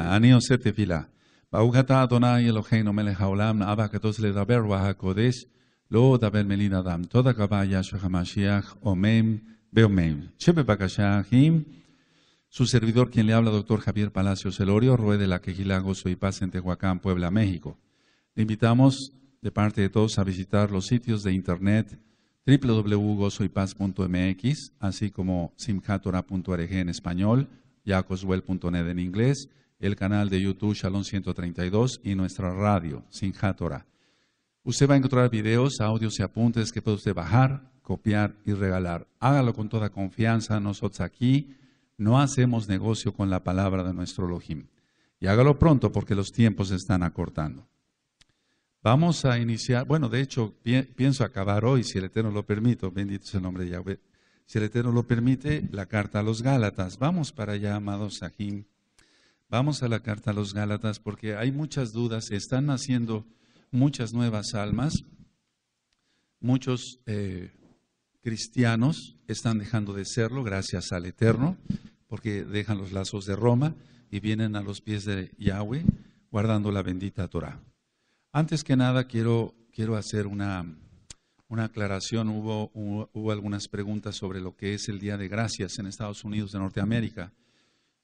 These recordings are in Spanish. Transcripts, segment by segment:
אני עושה תפילה. ברוך אתה אדוני אלוהינו מלך העולם, אבא הקדוש לדבר והקודש, לא דבר מלין אדם. תודה רבה ישוח המשיח, עומם ועומם. שבבקשה אחים, su servidor quien le habla, doctor Javier Palacios Elorio, ruede la Quejila Gozo y Paz en Tehuacán, Puebla, México. Le invitamos de parte de todos a visitar los sitios de internet www.gozoypaz.mx, así como simjatora.org en español, yacoswell.net en inglés, el canal de YouTube Shalom 132 y nuestra radio, Sinjatora. Usted va a encontrar videos, audios y apuntes que puede usted bajar, copiar y regalar. Hágalo con toda confianza. Nosotros aquí no hacemos negocio con la palabra de nuestro Elohim. Y hágalo pronto porque los tiempos se están acortando. Vamos a iniciar, bueno, de hecho, pienso acabar hoy, si el Eterno lo permite, bendito es el nombre de Yahweh, si el Eterno lo permite, la carta a los Gálatas. Vamos para allá, amados Sahim. Vamos a la carta a los Gálatas porque hay muchas dudas, están naciendo muchas nuevas almas, muchos eh, cristianos están dejando de serlo gracias al Eterno, porque dejan los lazos de Roma y vienen a los pies de Yahweh guardando la bendita Torah. Antes que nada quiero, hacer una, aclaración. hubo, hubo algunas preguntas sobre lo que es el Día de Gracias en Estados Unidos de Norteamérica.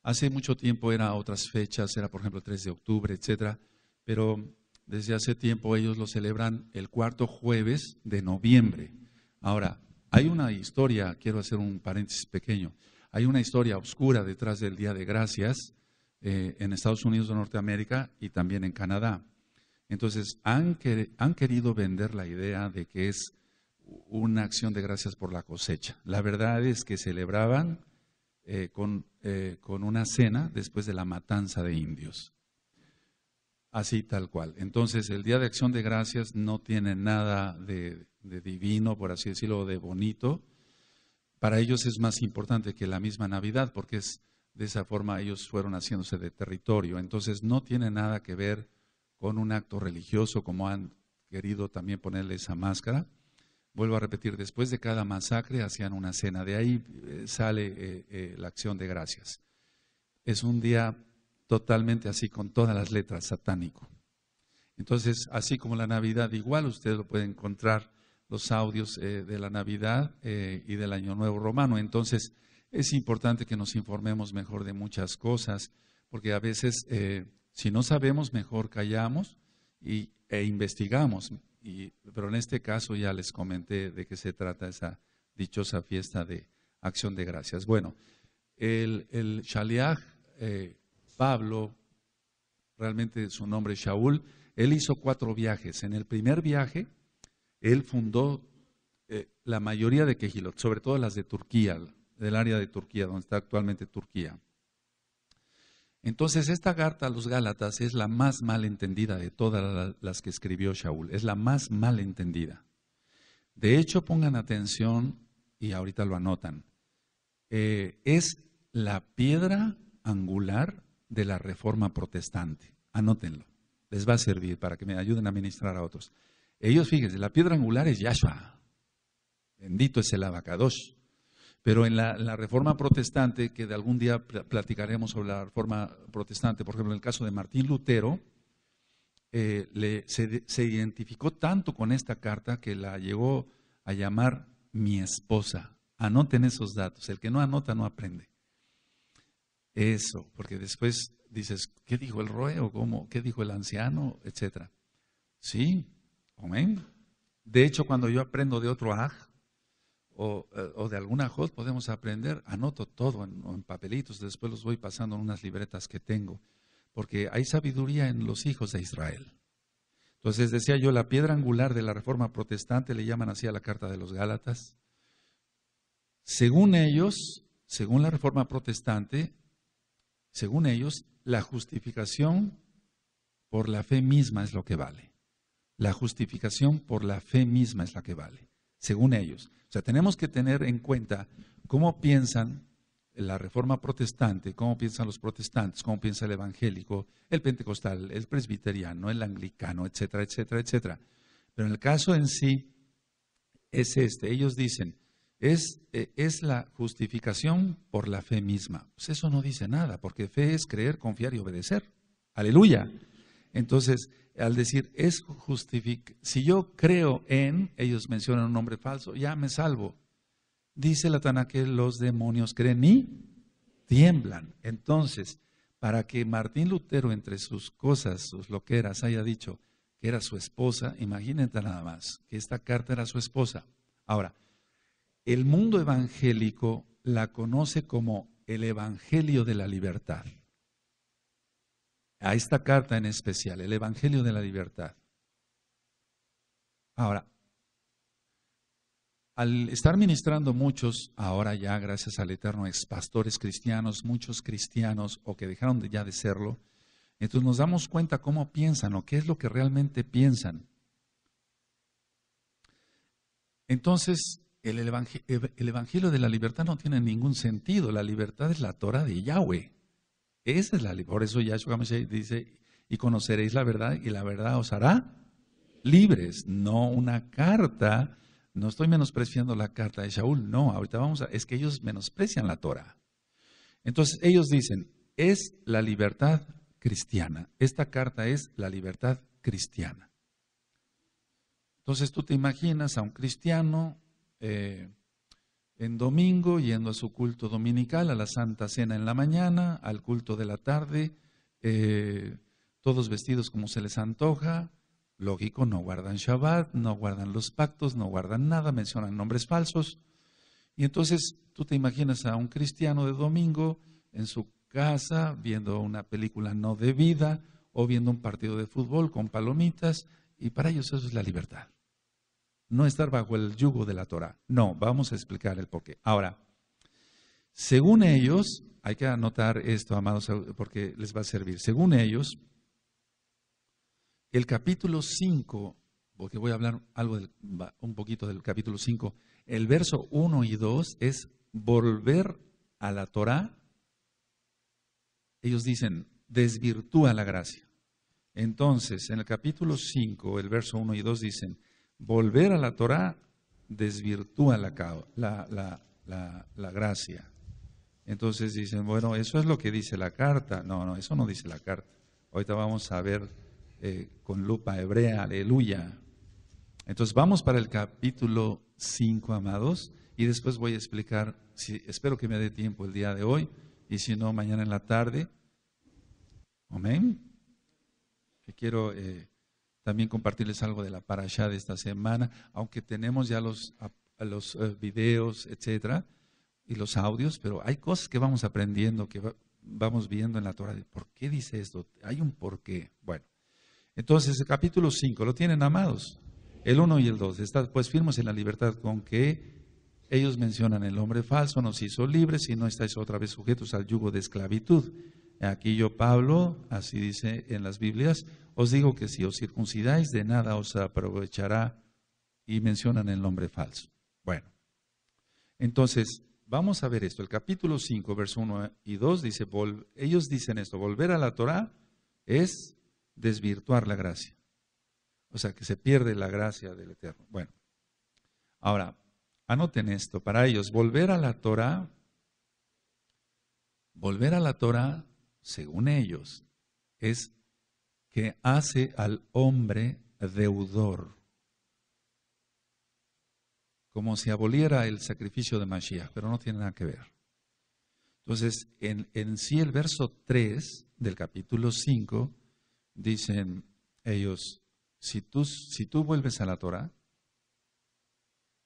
Hace mucho tiempo era otras fechas, era por ejemplo 3 de octubre, etcétera, pero desde hace tiempo ellos lo celebran el cuarto jueves de noviembre. Ahora, hay una historia, quiero hacer un paréntesis pequeño, hay una historia oscura detrás del Día de Gracias eh, en Estados Unidos de Norteamérica y también en Canadá. Entonces, han querido vender la idea de que es una acción de gracias por la cosecha. La verdad es que celebraban eh, con, eh, con una cena después de la matanza de indios. Así tal cual. Entonces, el Día de Acción de Gracias no tiene nada de, de, divino, por así decirlo, de bonito. Para ellos es más importante que la misma Navidad, porque es de esa forma ellos fueron haciéndose de territorio. Entonces, no tiene nada que ver con un acto religioso, como han querido también ponerle esa máscara. Vuelvo a repetir, después de cada masacre hacían una cena, de ahí eh, sale eh, eh, la acción de gracias. Es un día totalmente así, con todas las letras, satánico. Entonces, así como la Navidad, igual usted lo puede encontrar los audios de la Navidad y del Año Nuevo Romano. Entonces, es importante que nos informemos mejor de muchas cosas, porque a veces, si no sabemos, mejor callamos y, e investigamos pero en este caso ya les comenté de qué se trata esa dichosa fiesta de acción de gracias. Bueno, el, el eh, Pablo, realmente su nombre es Shaul, él hizo cuatro viajes. En el primer viaje, él fundó eh, la mayoría de Kejilot, sobre todo las de Turquía, del área de Turquía, donde está actualmente Turquía. Entonces, esta carta a los Gálatas es la más mal entendida de todas las que escribió Shaul, es la más mal entendida. De hecho, pongan atención y ahorita lo anotan. Eh, es la piedra angular de la reforma protestante. Anótenlo, les va a servir para que me ayuden a ministrar a otros. Ellos, fíjense, la piedra angular es Yahshua. Bendito es el abacadosh. Pero en la, reforma protestante, que de algún día platicaremos sobre la reforma protestante, por ejemplo, en el caso de Martín Lutero, eh, se, identificó tanto con esta carta que la llegó a llamar mi esposa. Anoten esos datos. El que no anota no aprende. Eso, porque después dices, ¿qué dijo el o ¿Cómo? ¿Qué dijo el anciano? Etcétera. Sí, amén. De hecho, cuando yo aprendo de otro aj, eh, o, de alguna cosa podemos aprender, anoto todo en, en papelitos, después los voy pasando en unas libretas que tengo, porque hay sabiduría en los hijos de Israel. Entonces decía yo, la piedra angular de la reforma protestante, le llaman así a la carta de los Gálatas, según ellos, según la reforma protestante, según ellos, la justificación por la fe misma es lo que vale. La justificación por la fe misma es la que vale según ellos. O sea, tenemos que tener en cuenta cómo piensan la reforma protestante, cómo piensan los protestantes, cómo piensa el evangélico, el pentecostal, el presbiteriano, el anglicano, etcétera, etcétera, etcétera. Pero en el caso en sí es este. Ellos dicen, es, eh, es la justificación por la fe misma. Pues eso no dice nada, porque fe es creer, confiar y obedecer. Aleluya. Entonces, al decir, es si yo creo en, ellos mencionan un nombre falso, ya me salvo. Dice la que los demonios creen y tiemblan. Entonces, para que Martín Lutero, entre sus cosas, sus loqueras, haya dicho que era su esposa, imagínate nada más, que esta carta era su esposa. Ahora, el mundo evangélico la conoce como el Evangelio de la Libertad a esta carta en especial, el Evangelio de la Libertad. Ahora, al estar ministrando muchos, ahora ya gracias al Eterno, ex pastores cristianos, muchos cristianos o que dejaron de, ya de serlo, entonces nos damos cuenta cómo piensan o qué es lo que realmente piensan. Entonces, el, el Evangelio de la libertad no tiene ningún sentido. La libertad es la Torah de Yahweh. Esa es la libertad. Por eso Yahshua dice, y conoceréis la verdad y la verdad os hará libres, no una carta. No estoy menospreciando la carta de Shaul, no, ahorita vamos a, es que ellos menosprecian la Torah. Entonces ellos dicen, es la libertad cristiana. Esta carta es la libertad cristiana. Entonces tú te imaginas a un cristiano eh, en domingo, yendo a su culto dominical, a la Santa Cena en la mañana, al culto de la tarde, eh, todos vestidos como se les antoja. Lógico, no guardan Shabbat, no guardan los pactos, no guardan nada, mencionan nombres falsos. Y entonces tú te imaginas a un cristiano de domingo en su casa viendo una película no debida o viendo un partido de fútbol con palomitas y para ellos eso es la libertad no estar bajo el yugo de la Torah. No, vamos a explicar el porqué. Ahora, según ellos, hay que anotar esto, amados, porque les va a servir. Según ellos, el capítulo 5, porque voy a hablar algo un poquito del capítulo 5, el verso 1 y 2 es volver a la Torah. Ellos dicen, desvirtúa la gracia. Entonces, en el capítulo 5, el verso 1 y 2 dicen, volver a la Torá desvirtúa la, la, gracia. Entonces dicen, bueno, eso es lo que dice la carta. No, no, eso no dice la carta. Ahorita vamos a ver eh, con lupa hebrea, aleluya. Entonces vamos para el capítulo 5, amados, y después voy a explicar, espero que me dé tiempo el día de hoy, y si no, mañana en la tarde. Amén. quiero eh, también compartirles algo de la parasha de esta semana, aunque tenemos ya los, los eh, videos, etcétera, y los audios, pero hay cosas que vamos aprendiendo, que vamos viendo en la Torah, de por qué dice esto, hay un por qué. Bueno, entonces el capítulo 5, lo tienen amados, el 1 y el 2, pues firmos en la libertad con que ellos mencionan el hombre falso, nos hizo libres y no estáis otra vez sujetos al yugo de esclavitud. Aquí yo, Pablo, así dice en las Biblias, os digo que si os circuncidáis, de nada os aprovechará y mencionan el nombre falso. Bueno, entonces, vamos a ver esto. El capítulo 5, verso 1 y 2 dice, ellos dicen esto, volver a la Torah es desvirtuar la gracia. O sea, que se pierde la gracia del Eterno. Bueno, ahora, anoten esto, para ellos, volver a la Torah, volver a la Torah según ellos, es que hace al hombre deudor, como si aboliera el sacrificio de Mashiach, pero no tiene nada que ver. Entonces, en, sí el verso 3 del capítulo 5, dicen ellos, si tú, si tú vuelves a la Torah,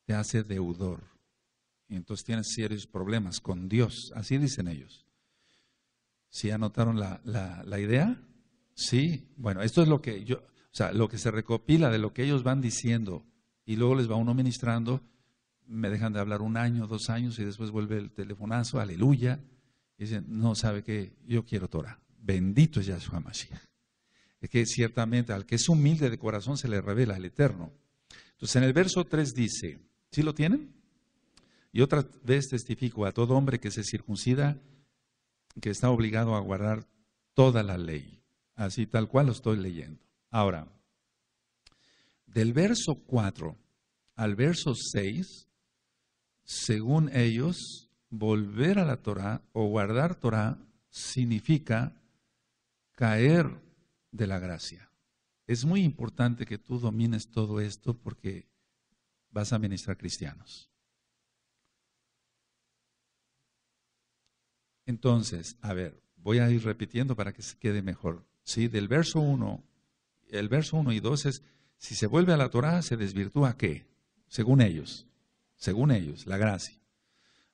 te hace deudor. entonces tienes serios problemas con Dios, así dicen ellos. ¿Sí anotaron la, idea? Sí, bueno, esto es lo que yo, o sea, lo que se recopila de lo que ellos van diciendo y luego les va uno ministrando, me dejan de hablar un año, dos años y después vuelve el telefonazo, aleluya, y dicen, no sabe que yo quiero Torah, bendito es Yahshua Mashiach. Es que ciertamente al que es humilde de corazón se le revela el Eterno. Entonces en el verso 3 dice, ¿sí lo tienen? Y otra vez testifico a todo hombre que se circuncida, que está obligado a guardar toda la ley, así tal cual lo estoy leyendo. Ahora, del verso 4 al verso 6, según ellos, volver a la Torah o guardar Torah significa caer de la gracia. Es muy importante que tú domines todo esto porque vas a ministrar cristianos. Entonces, a ver, voy a ir repitiendo para que se quede mejor. ¿Sí? Del verso 1, el verso uno y 2 es, si se vuelve a la Torá, ¿se desvirtúa qué? Según ellos, según ellos, la gracia.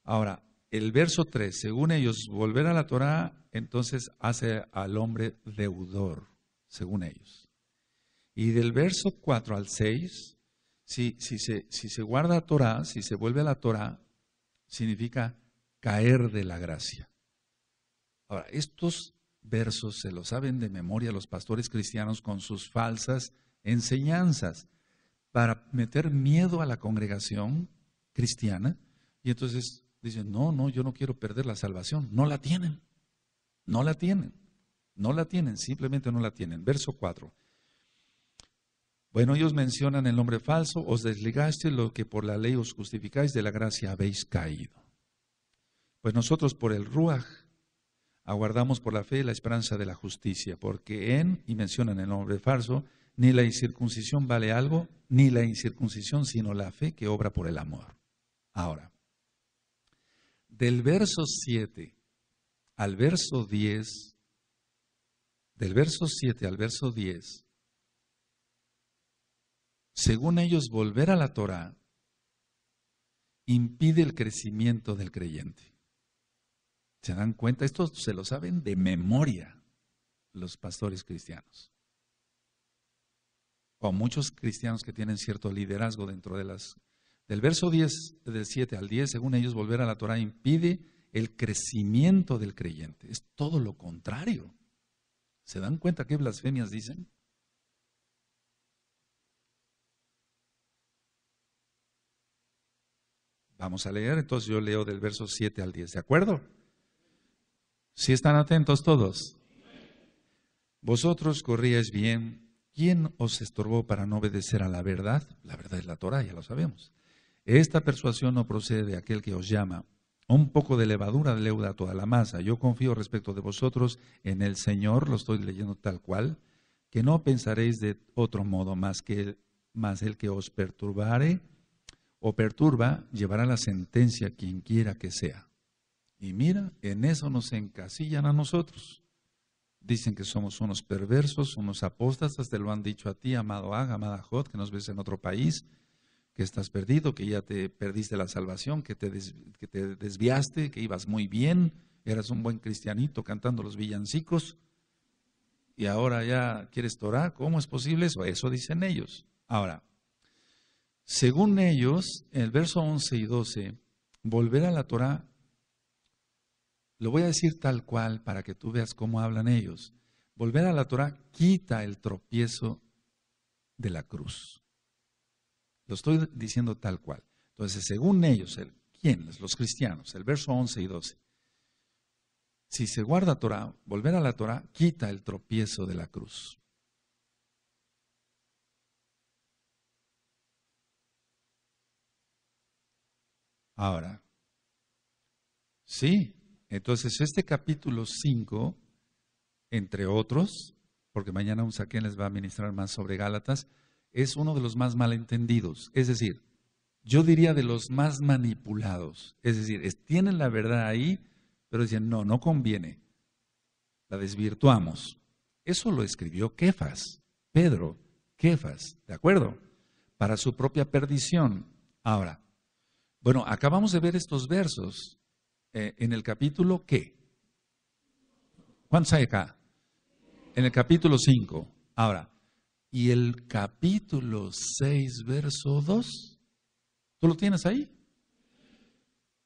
Ahora, el verso 3, según ellos, volver a la Torá, entonces hace al hombre deudor, según ellos. Y del verso 4 al 6, si, se, si se guarda Torah, Torá, si se vuelve a la Torá, significa caer de la gracia. Ahora, estos versos se los saben de memoria los pastores cristianos con sus falsas enseñanzas para meter miedo a la congregación cristiana y entonces dicen, no, no, yo no quiero perder la salvación. No la tienen, no la tienen, no la tienen, simplemente no la tienen. Verso 4. Bueno, ellos mencionan el nombre falso, os desligaste lo que por la ley os justificáis, de la gracia habéis caído. Pues nosotros por el ruaj aguardamos por la fe la esperanza de la justicia, porque en, y mencionan el nombre falso, ni la incircuncisión vale algo, ni la incircuncisión, sino la fe que obra por el amor. Ahora, del verso 7 al verso 10, del verso 7 al verso 10, según ellos volver a la Torah impide el crecimiento del creyente. Se dan cuenta, esto se lo saben de memoria los pastores cristianos. O muchos cristianos que tienen cierto liderazgo dentro de las... Del verso 10, del 7 al 10, según ellos, volver a la Torah impide el crecimiento del creyente. Es todo lo contrario. ¿Se dan cuenta qué blasfemias dicen? Vamos a leer, entonces yo leo del verso 7 al 10, ¿de acuerdo? Si están atentos todos. Vosotros corríais bien. ¿Quién os estorbó para no obedecer a la verdad? La verdad es la Torah, ya lo sabemos. Esta persuasión no procede de aquel que os llama. Un poco de levadura leuda a toda la masa. Yo confío respecto de vosotros en el Señor, lo estoy leyendo tal cual, que no pensaréis de otro modo más que el, más el que os perturbare o perturba llevará la sentencia quien quiera que sea. Y mira, en eso nos encasillan a nosotros. Dicen que somos unos perversos, unos apóstatas, te lo han dicho a ti, amado Ag, amada Jod, que nos ves en otro país, que estás perdido, que ya te perdiste la salvación, que te, que te desviaste, que ibas muy bien, eras un buen cristianito cantando los villancicos y ahora ya quieres Torah. ¿Cómo es posible eso? Eso dicen ellos. Ahora, según ellos, en el verso 11 y 12, volver a la Torah lo voy a decir tal cual para que tú veas cómo hablan ellos. Volver a la Torah quita el tropiezo de la cruz. Lo estoy diciendo tal cual. Entonces, según ellos, el, ¿quiénes? Los cristianos, el verso 11 y 12. Si se guarda Torah, volver a la Torah quita el tropiezo de la cruz. Ahora, sí, entonces, este capítulo 5, entre otros, porque mañana un saquén les va a ministrar más sobre Gálatas, es uno de los más malentendidos. Es decir, yo diría de los más manipulados. Es decir, tienen la verdad ahí, pero dicen, no, no conviene. La desvirtuamos. Eso lo escribió Kefas, Pedro, Kefas, ¿de acuerdo? Para su propia perdición. Ahora, bueno, acabamos de ver estos versos eh, en el capítulo ¿qué? ¿Cuántos hay acá? En el capítulo 5. Ahora, y el capítulo 6, verso 2. ¿Tú lo tienes ahí?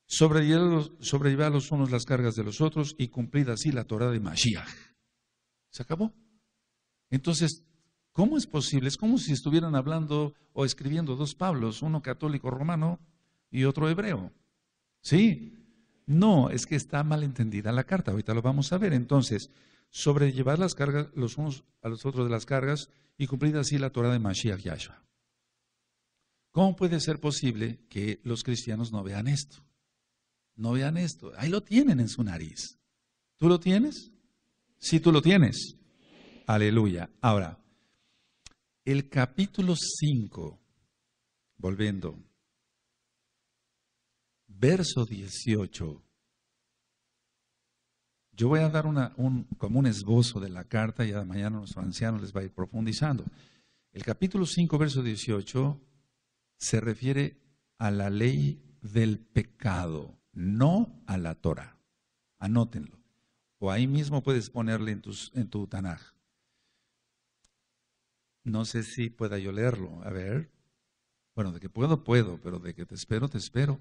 llevar los unos las cargas de los otros y cumplida así la Torah de Mashiach. ¿Se acabó? Entonces, ¿cómo es posible? Es como si estuvieran hablando o escribiendo dos Pablos, uno católico romano y otro hebreo. ¿Sí? No, es que está mal entendida la carta, ahorita lo vamos a ver. Entonces, sobrellevar las cargas los unos a los otros de las cargas y cumplir así la Torah de Mashiach Yahshua. ¿Cómo puede ser posible que los cristianos no vean esto? No vean esto. Ahí lo tienen en su nariz. ¿Tú lo tienes? Sí, tú lo tienes. Aleluya. Ahora, el capítulo 5, volviendo, verso 18. Yo voy a dar un, como un esbozo de la carta y mañana nuestro anciano les va a ir profundizando. El capítulo 5, verso 18 se refiere a la ley del pecado, no a la Torah. Anótenlo. O ahí mismo puedes ponerle en, tus, en tu Tanaj. No sé si pueda yo leerlo. A ver. Bueno, de que puedo, puedo, pero de que te espero, te espero.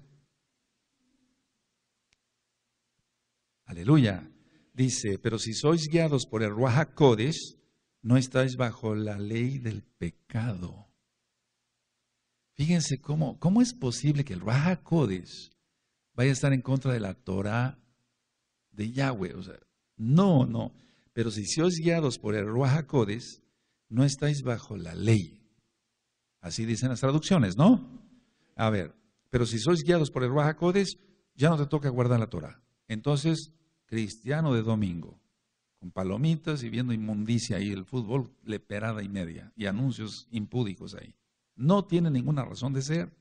Aleluya. Dice, pero si sois guiados por el Ruach no estáis bajo la ley del pecado. Fíjense cómo, cómo es posible que el Ruach vaya a estar en contra de la Torah de Yahweh. O sea, no, no. Pero si sois guiados por el Ruach no estáis bajo la ley. Así dicen las traducciones, ¿no? A ver, pero si sois guiados por el Ruach ya no te toca guardar la Torah. Entonces, cristiano de domingo, con palomitas y viendo inmundicia ahí, el fútbol leperada y media, y anuncios impúdicos ahí. No tiene ninguna razón de ser.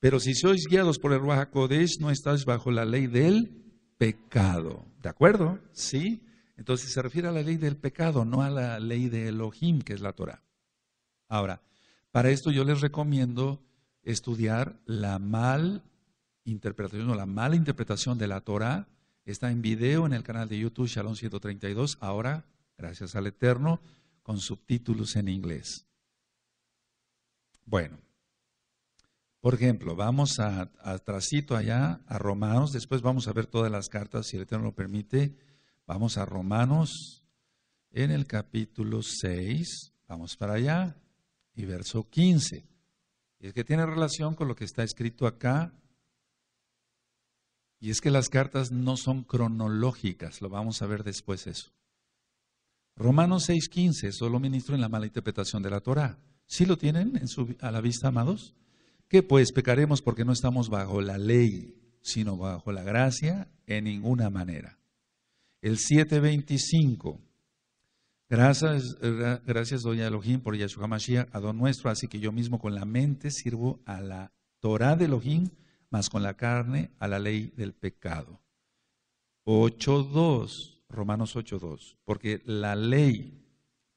Pero si sois guiados por el Ruach no estáis bajo la ley del pecado. ¿De acuerdo? Sí. Entonces se refiere a la ley del pecado, no a la ley de Elohim, que es la Torah. Ahora, para esto yo les recomiendo estudiar la Mal interpretación o la mala interpretación de la Torah está en video en el canal de YouTube Shalom 132, ahora, gracias al Eterno, con subtítulos en inglés. Bueno, por ejemplo, vamos a, a allá, a Romanos, después vamos a ver todas las cartas, si el Eterno lo permite. Vamos a Romanos, en el capítulo 6, vamos para allá, y verso 15. Y es que tiene relación con lo que está escrito acá y es que las cartas no son cronológicas, lo vamos a ver después eso. Romanos 6:15, solo ministro en la mala interpretación de la Torá. ¿Sí lo tienen en su, a la vista, amados? Que pues pecaremos porque no estamos bajo la ley, sino bajo la gracia en ninguna manera. El 725. Gracias, eh, gracias doña Elohim por Yahshua Mashiach, a don nuestro, así que yo mismo con la mente sirvo a la Torá de Elohim más con la carne a la ley del pecado. 8.2, Romanos 8.2, porque la ley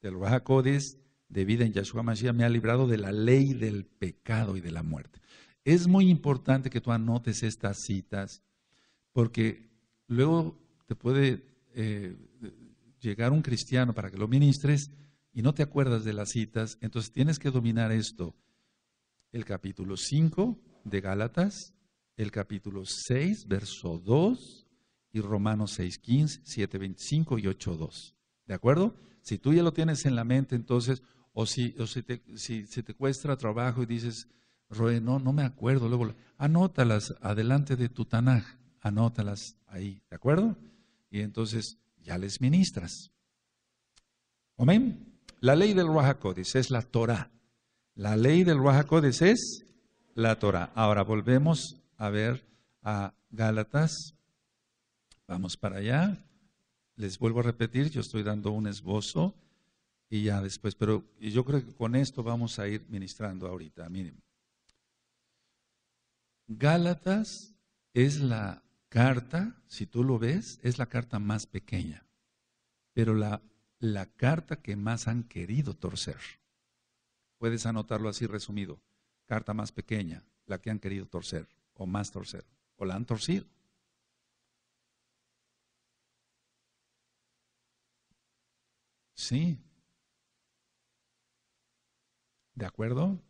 del Rahakodis de vida en Yahshua Mashiach me ha librado de la ley del pecado y de la muerte. Es muy importante que tú anotes estas citas porque luego te puede eh, llegar un cristiano para que lo ministres y no te acuerdas de las citas, entonces tienes que dominar esto. El capítulo 5 de Gálatas, el capítulo 6, verso 2 y Romanos 6, 15, 7, 25 y 8, 2. ¿De acuerdo? Si tú ya lo tienes en la mente, entonces, o si, o te, si, cuesta trabajo y dices, Roe, no, no me acuerdo, luego anótalas adelante de tu Tanaj, anótalas ahí, ¿de acuerdo? Y entonces ya les ministras. Amén. La ley del Ruajacodes es la Torah. La ley del Ruajacodes es la Torah. Ahora volvemos a ver a Gálatas. Vamos para allá. Les vuelvo a repetir, yo estoy dando un esbozo y ya después, pero yo creo que con esto vamos a ir ministrando ahorita, miren. Gálatas es la carta, si tú lo ves, es la carta más pequeña, pero la, la carta que más han querido torcer. Puedes anotarlo así resumido, carta más pequeña, la que han querido torcer o más torcer, o la han torcido. Sí. ¿De acuerdo?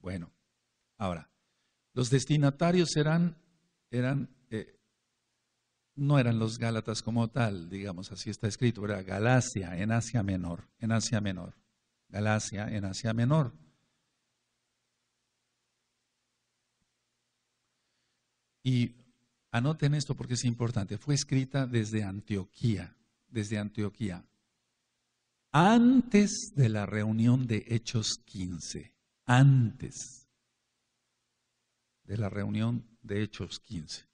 Bueno, ahora, los destinatarios eran, eran eh, no eran los Gálatas como tal, digamos, así está escrito, era Galacia en Asia Menor, en Asia Menor, Galacia en Asia Menor. Y anoten esto porque es importante. Fue escrita desde Antioquía, desde Antioquía, antes de la reunión de Hechos 15, antes de la reunión de Hechos 15.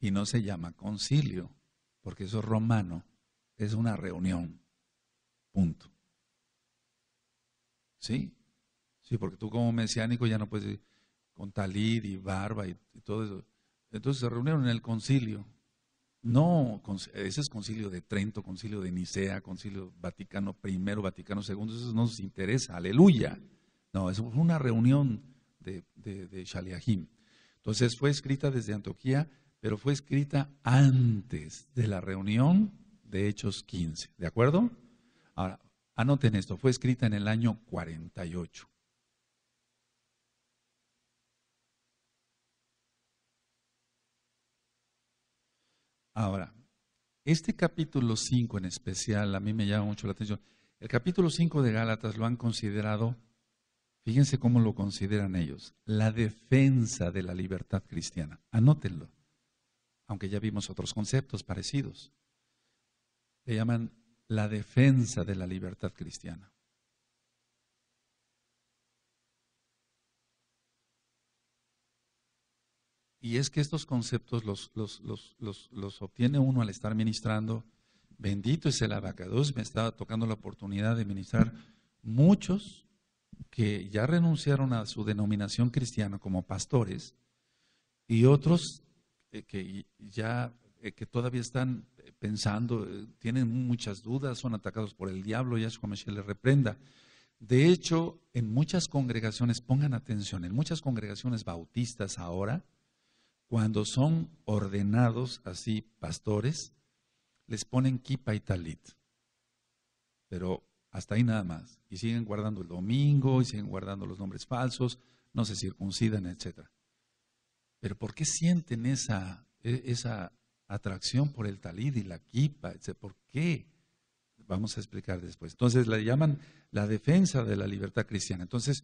Y no se llama concilio, porque eso es romano, es una reunión. Punto. ¿Sí? Sí, porque tú como mesiánico ya no puedes ir con talid y barba y, todo eso. Entonces se reunieron en el concilio. No, ese es concilio de Trento, concilio de Nicea, concilio Vaticano I, Vaticano II, eso no nos interesa, aleluya. No, es una reunión de, de, de Shaliahim. Entonces fue escrita desde Antioquía, pero fue escrita antes de la reunión de Hechos 15, ¿de acuerdo? Ahora, anoten esto, fue escrita en el año 48. Ahora, este capítulo 5 en especial a mí me llama mucho la atención. El capítulo 5 de Gálatas lo han considerado, fíjense cómo lo consideran ellos, la defensa de la libertad cristiana. Anótenlo, aunque ya vimos otros conceptos parecidos. Le llaman la defensa de la libertad cristiana. Y es que estos conceptos los, obtiene uno al estar ministrando. Bendito es el abacados, me estaba tocando la oportunidad de ministrar muchos que ya renunciaron a su denominación cristiana como pastores y otros eh, que eh, que todavía están eh, pensando, tienen muchas dudas, son atacados por el diablo, su Mashiach les reprenda. De hecho, en muchas congregaciones, pongan atención, en muchas congregaciones bautistas ahora, cuando son ordenados así pastores, les ponen kipa y talit. Pero hasta ahí nada más. Y siguen guardando el domingo, y siguen guardando los nombres falsos, no se circuncidan, etc. Pero ¿por qué sienten esa, e, esa atracción por el talit y la kipa? ¿Por qué? Vamos a explicar después. Entonces la llaman la defensa de la libertad cristiana. Entonces,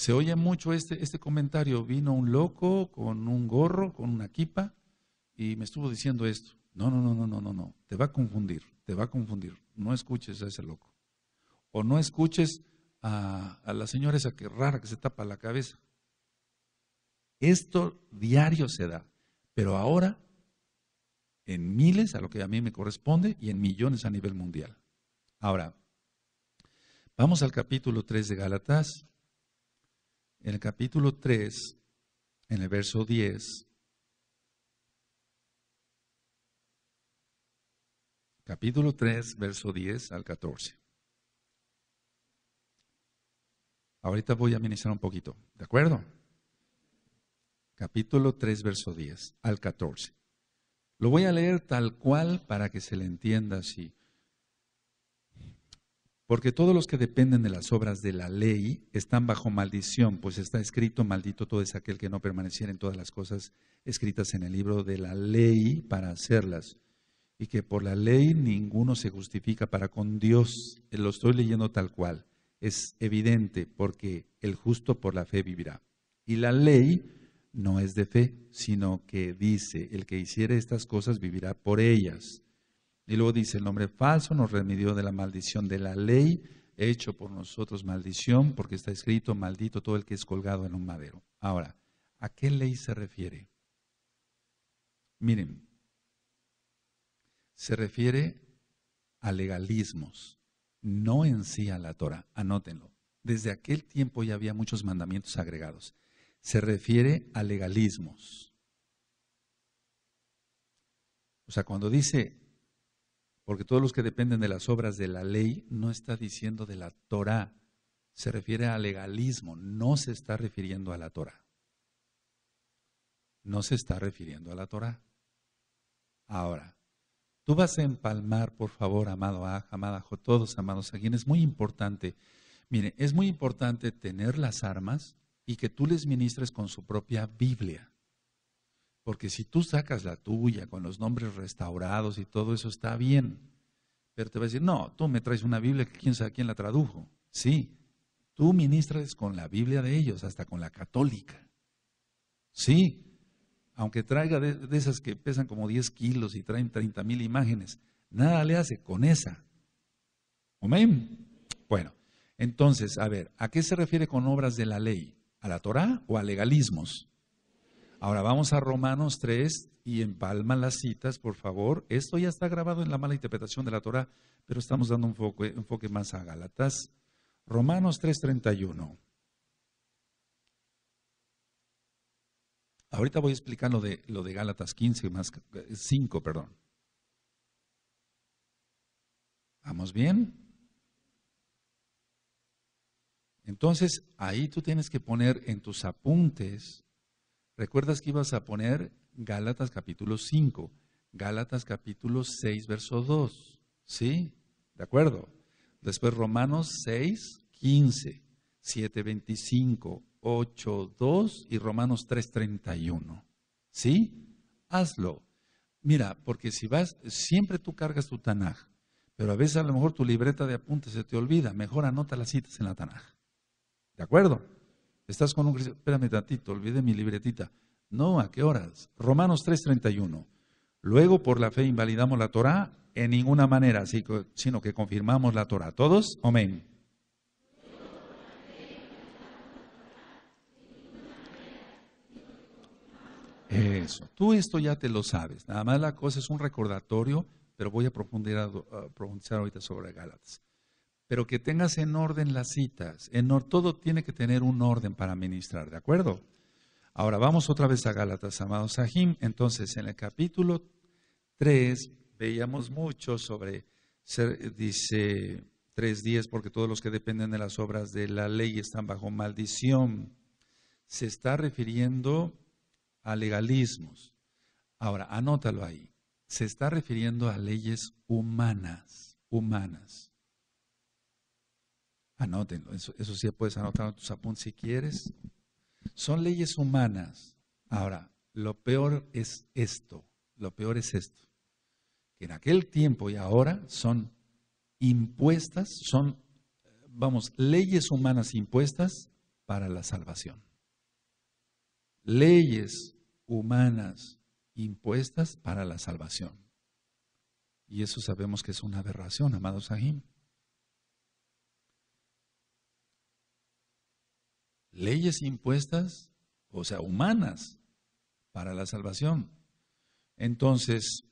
se oye mucho este, este comentario. Vino un loco con un gorro, con una quipa, y me estuvo diciendo esto. No, no, no, no, no, no, no. Te va a confundir, te va a confundir. No escuches a ese loco. O no escuches a, a la señora esa que rara que se tapa la cabeza. Esto diario se da, pero ahora en miles, a lo que a mí me corresponde, y en millones a nivel mundial. Ahora, vamos al capítulo 3 de Gálatas en el capítulo 3, en el verso 10, capítulo 3, verso 10 al 14. Ahorita voy a ministrar un poquito, ¿de acuerdo? Capítulo 3, verso 10 al 14. Lo voy a leer tal cual para que se le entienda así. Porque todos los que dependen de las obras de la ley están bajo maldición, pues está escrito, maldito todo es aquel que no permaneciera en todas las cosas escritas en el libro de la ley para hacerlas. Y que por la ley ninguno se justifica para con Dios. Lo estoy leyendo tal cual. Es evidente, porque el justo por la fe vivirá. Y la ley no es de fe, sino que dice, el que hiciere estas cosas vivirá por ellas. Y luego dice, el nombre falso nos remedió de la maldición de la ley, hecho por nosotros maldición, porque está escrito, maldito todo el que es colgado en un madero. Ahora, ¿a qué ley se refiere? Miren, se refiere a legalismos, no en sí a la Torah, anótenlo. Desde aquel tiempo ya había muchos mandamientos agregados. Se refiere a legalismos. O sea, cuando dice porque todos los que dependen de las obras de la ley no está diciendo de la Torah, se refiere al legalismo, no se está refiriendo a la Torah. No se está refiriendo a la Torah. Ahora, tú vas a empalmar, por favor, amado a, amada a todos amados a es muy importante. Mire, es muy importante tener las armas y que tú les ministres con su propia Biblia. Porque si tú sacas la tuya con los nombres restaurados y todo eso está bien, pero te va a decir, no, tú me traes una Biblia que quién sabe quién la tradujo. Sí, tú ministras con la Biblia de ellos, hasta con la católica. Sí, aunque traiga de, esas que pesan como 10 kilos y traen 30 mil imágenes, nada le hace con esa. Amén. Bueno, entonces, a ver, ¿a qué se refiere con obras de la ley? ¿A la Torá o a legalismos? Ahora vamos a Romanos 3 y empalma las citas, por favor. Esto ya está grabado en la mala interpretación de la Torah, pero estamos dando un enfoque, más a Gálatas. Romanos 3:31. Ahorita voy a explicar lo de, lo de Gálatas 15 más 5, eh, perdón. ¿Vamos bien? Entonces, ahí tú tienes que poner en tus apuntes ¿Recuerdas que ibas a poner Gálatas capítulo 5, Gálatas capítulo 6, verso 2? ¿Sí? ¿De acuerdo? Después Romanos 6, 15, 7, 25, 8, 2 y Romanos 3, 31. ¿Sí? Hazlo. Mira, porque si vas, siempre tú cargas tu Tanaj, pero a veces a lo mejor tu libreta de apuntes se te olvida. Mejor anota las citas en la Tanaj. ¿De acuerdo? Estás con un cristiano, espérame tantito, olvide mi libretita. No, ¿a qué horas? Romanos 3:31. Luego por la fe invalidamos la Torah, en ninguna manera, sino que confirmamos la Torah. ¿Todos? Amén. Eso, tú esto ya te lo sabes. Nada más la cosa es un recordatorio, pero voy a profundizar, a profundizar ahorita sobre Gálatas pero que tengas en orden las citas. En todo tiene que tener un orden para ministrar, ¿de acuerdo? Ahora vamos otra vez a Gálatas, amados Sahim. Entonces, en el capítulo 3 veíamos mucho sobre, ser, dice 3.10, porque todos los que dependen de las obras de la ley están bajo maldición. Se está refiriendo a legalismos. Ahora, anótalo ahí. Se está refiriendo a leyes humanas, humanas. Anótenlo, eso, sí puedes anotar en tus apuntes si quieres. Son leyes humanas. Ahora, lo peor es esto, lo peor es esto, que en aquel tiempo y ahora son impuestas, son, vamos, leyes humanas impuestas para la salvación. Leyes humanas impuestas para la salvación. Y eso sabemos que es una aberración, amados Sahim. leyes impuestas, o sea, humanas, para la salvación. Entonces,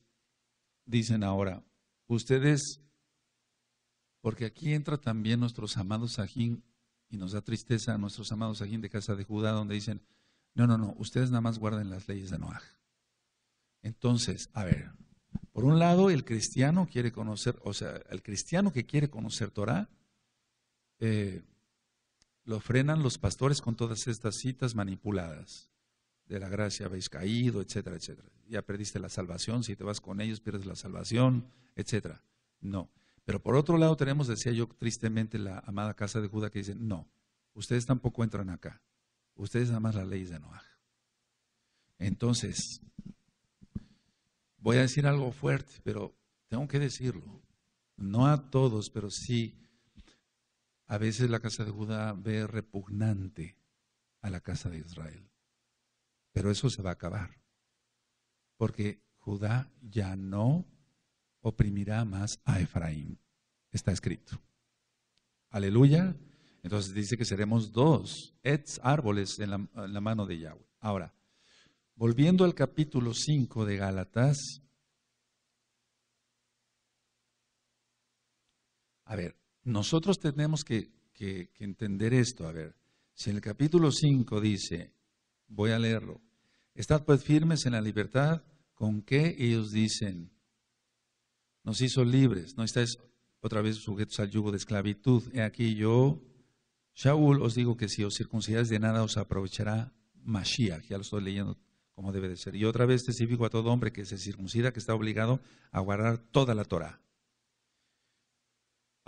dicen ahora, ustedes, porque aquí entra también nuestros amados Sajín, y nos da tristeza a nuestros amados Sajín de Casa de Judá, donde dicen, no, no, no, ustedes nada más guarden las leyes de Noah. Entonces, a ver, por un lado, el cristiano quiere conocer, o sea, el cristiano que quiere conocer Torah, eh, lo frenan los pastores con todas estas citas manipuladas. De la gracia habéis caído, etcétera, etcétera. Ya perdiste la salvación, si te vas con ellos pierdes la salvación, etcétera. No. Pero por otro lado tenemos, decía yo tristemente, la amada casa de Judá que dice, no, ustedes tampoco entran acá. Ustedes aman las leyes de Noaj. Entonces, voy a decir algo fuerte, pero tengo que decirlo. No a todos, pero sí a veces la casa de Judá ve repugnante a la casa de Israel. Pero eso se va a acabar, porque Judá ya no oprimirá más a Efraín. Está escrito. Aleluya. Entonces dice que seremos dos ex árboles en la, en la, mano de Yahweh. Ahora, volviendo al capítulo 5 de Gálatas. A ver, nosotros tenemos que, entender esto. A ver, si en el capítulo 5 dice, voy a leerlo, estad pues firmes en la libertad con que ellos dicen, nos hizo libres, no estáis otra vez sujetos al yugo de esclavitud. He aquí yo, Shaul, os digo que si os circuncidáis de nada os aprovechará Mashiach, ya lo estoy leyendo como debe de ser. Y otra vez testifico a todo hombre que se circuncida que está obligado a guardar toda la Torah.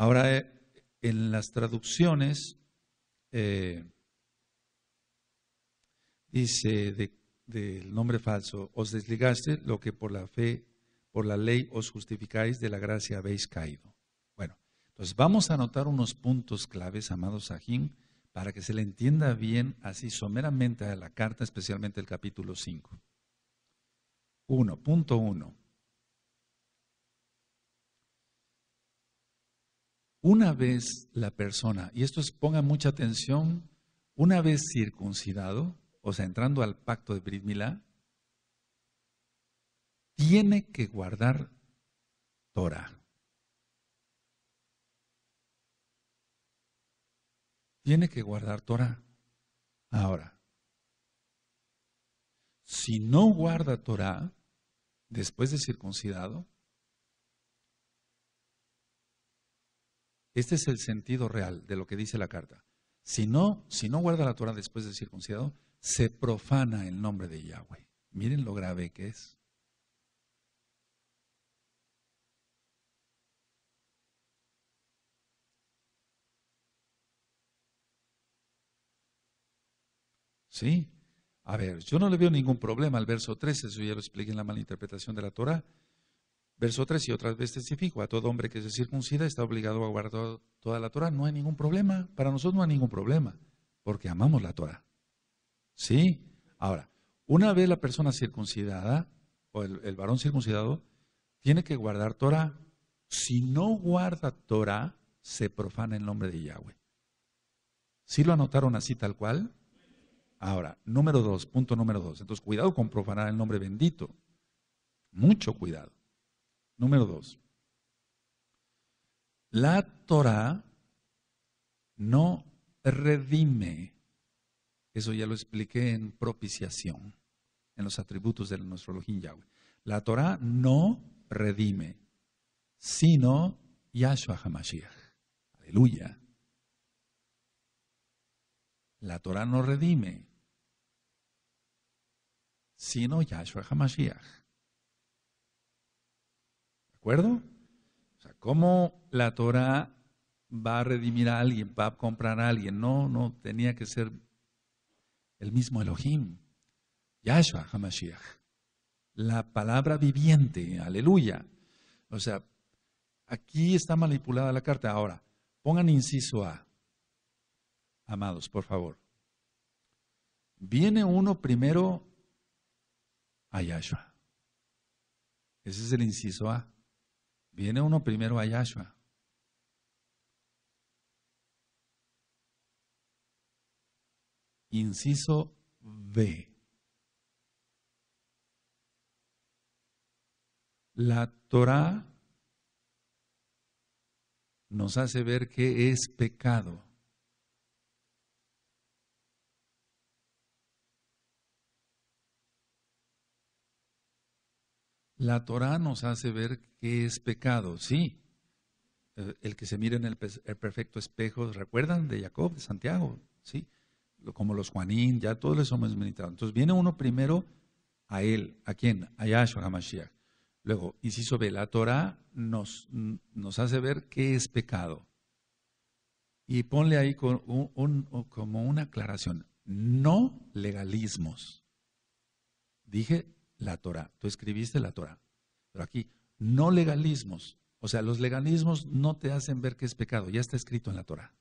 Ahora, eh, en las traducciones eh, dice del nombre falso, os desligaste lo que por la fe, por la ley os justificáis, de la gracia habéis caído. Bueno, entonces vamos a anotar unos puntos claves, amados Sajín, para que se le entienda bien así someramente a la carta, especialmente el capítulo 5. 1.1. Uno, Una vez la persona, y esto es, ponga mucha atención, una vez circuncidado, o sea, entrando al pacto de Brit tiene que guardar Torah. Tiene que guardar Torah. Ahora, si no guarda Torah después de circuncidado, Este es el sentido real de lo que dice la carta. Si no, guarda la Torah después del circuncidado, se profana el nombre de Yahweh. Miren lo grave que es. ¿Sí? A ver, yo no le veo ningún problema al verso 13, eso ya lo expliqué en la mala interpretación de la Torah. Verso 3, y otras veces testifico, a todo hombre que se circuncida está obligado a guardar toda la Torah. No hay ningún problema, para nosotros no hay ningún problema, porque amamos la Torah. ¿Sí? Ahora, una vez la persona circuncidada, o el, varón circuncidado, tiene que guardar Torah. Si no guarda Torah, se profana el nombre de Yahweh. ¿Sí lo anotaron así tal cual? Ahora, número dos, punto número dos. Entonces, cuidado con profanar el nombre bendito. Mucho cuidado. Número dos, la Torah no redime, eso ya lo expliqué en propiciación, en los atributos de nuestro Elohim Yahweh. La Torah no redime, sino Yahshua HaMashiach. Aleluya. La Torah no redime, sino Yahshua HaMashiach acuerdo? O sea, ¿cómo la Torah va a redimir a alguien, va a comprar a alguien? No, no, tenía que ser el mismo Elohim, Yahshua HaMashiach, la palabra viviente, aleluya. O sea, aquí está manipulada la carta. Ahora, pongan inciso A, amados, por favor. Viene uno primero a Yahshua. Ese es el inciso A. Viene uno primero a Yahshua. Inciso B. La Torah nos hace ver que es pecado. La Torah nos hace ver qué es pecado, sí. Eh, el que se mira en el, perfecto espejo, ¿recuerdan? De Jacob, de Santiago, sí. Como los Juanín, ya todos los somos ministrados. Entonces viene uno primero a él, ¿a quién? A Yahshua HaMashiach. Luego, inciso B, la Torah nos, nos hace ver qué es pecado. Y ponle ahí como una aclaración, no legalismos. Dije la Torah. Tú escribiste la Torah. Pero aquí, no legalismos. O sea, los legalismos no te hacen ver que es pecado. Ya está escrito en la Torah.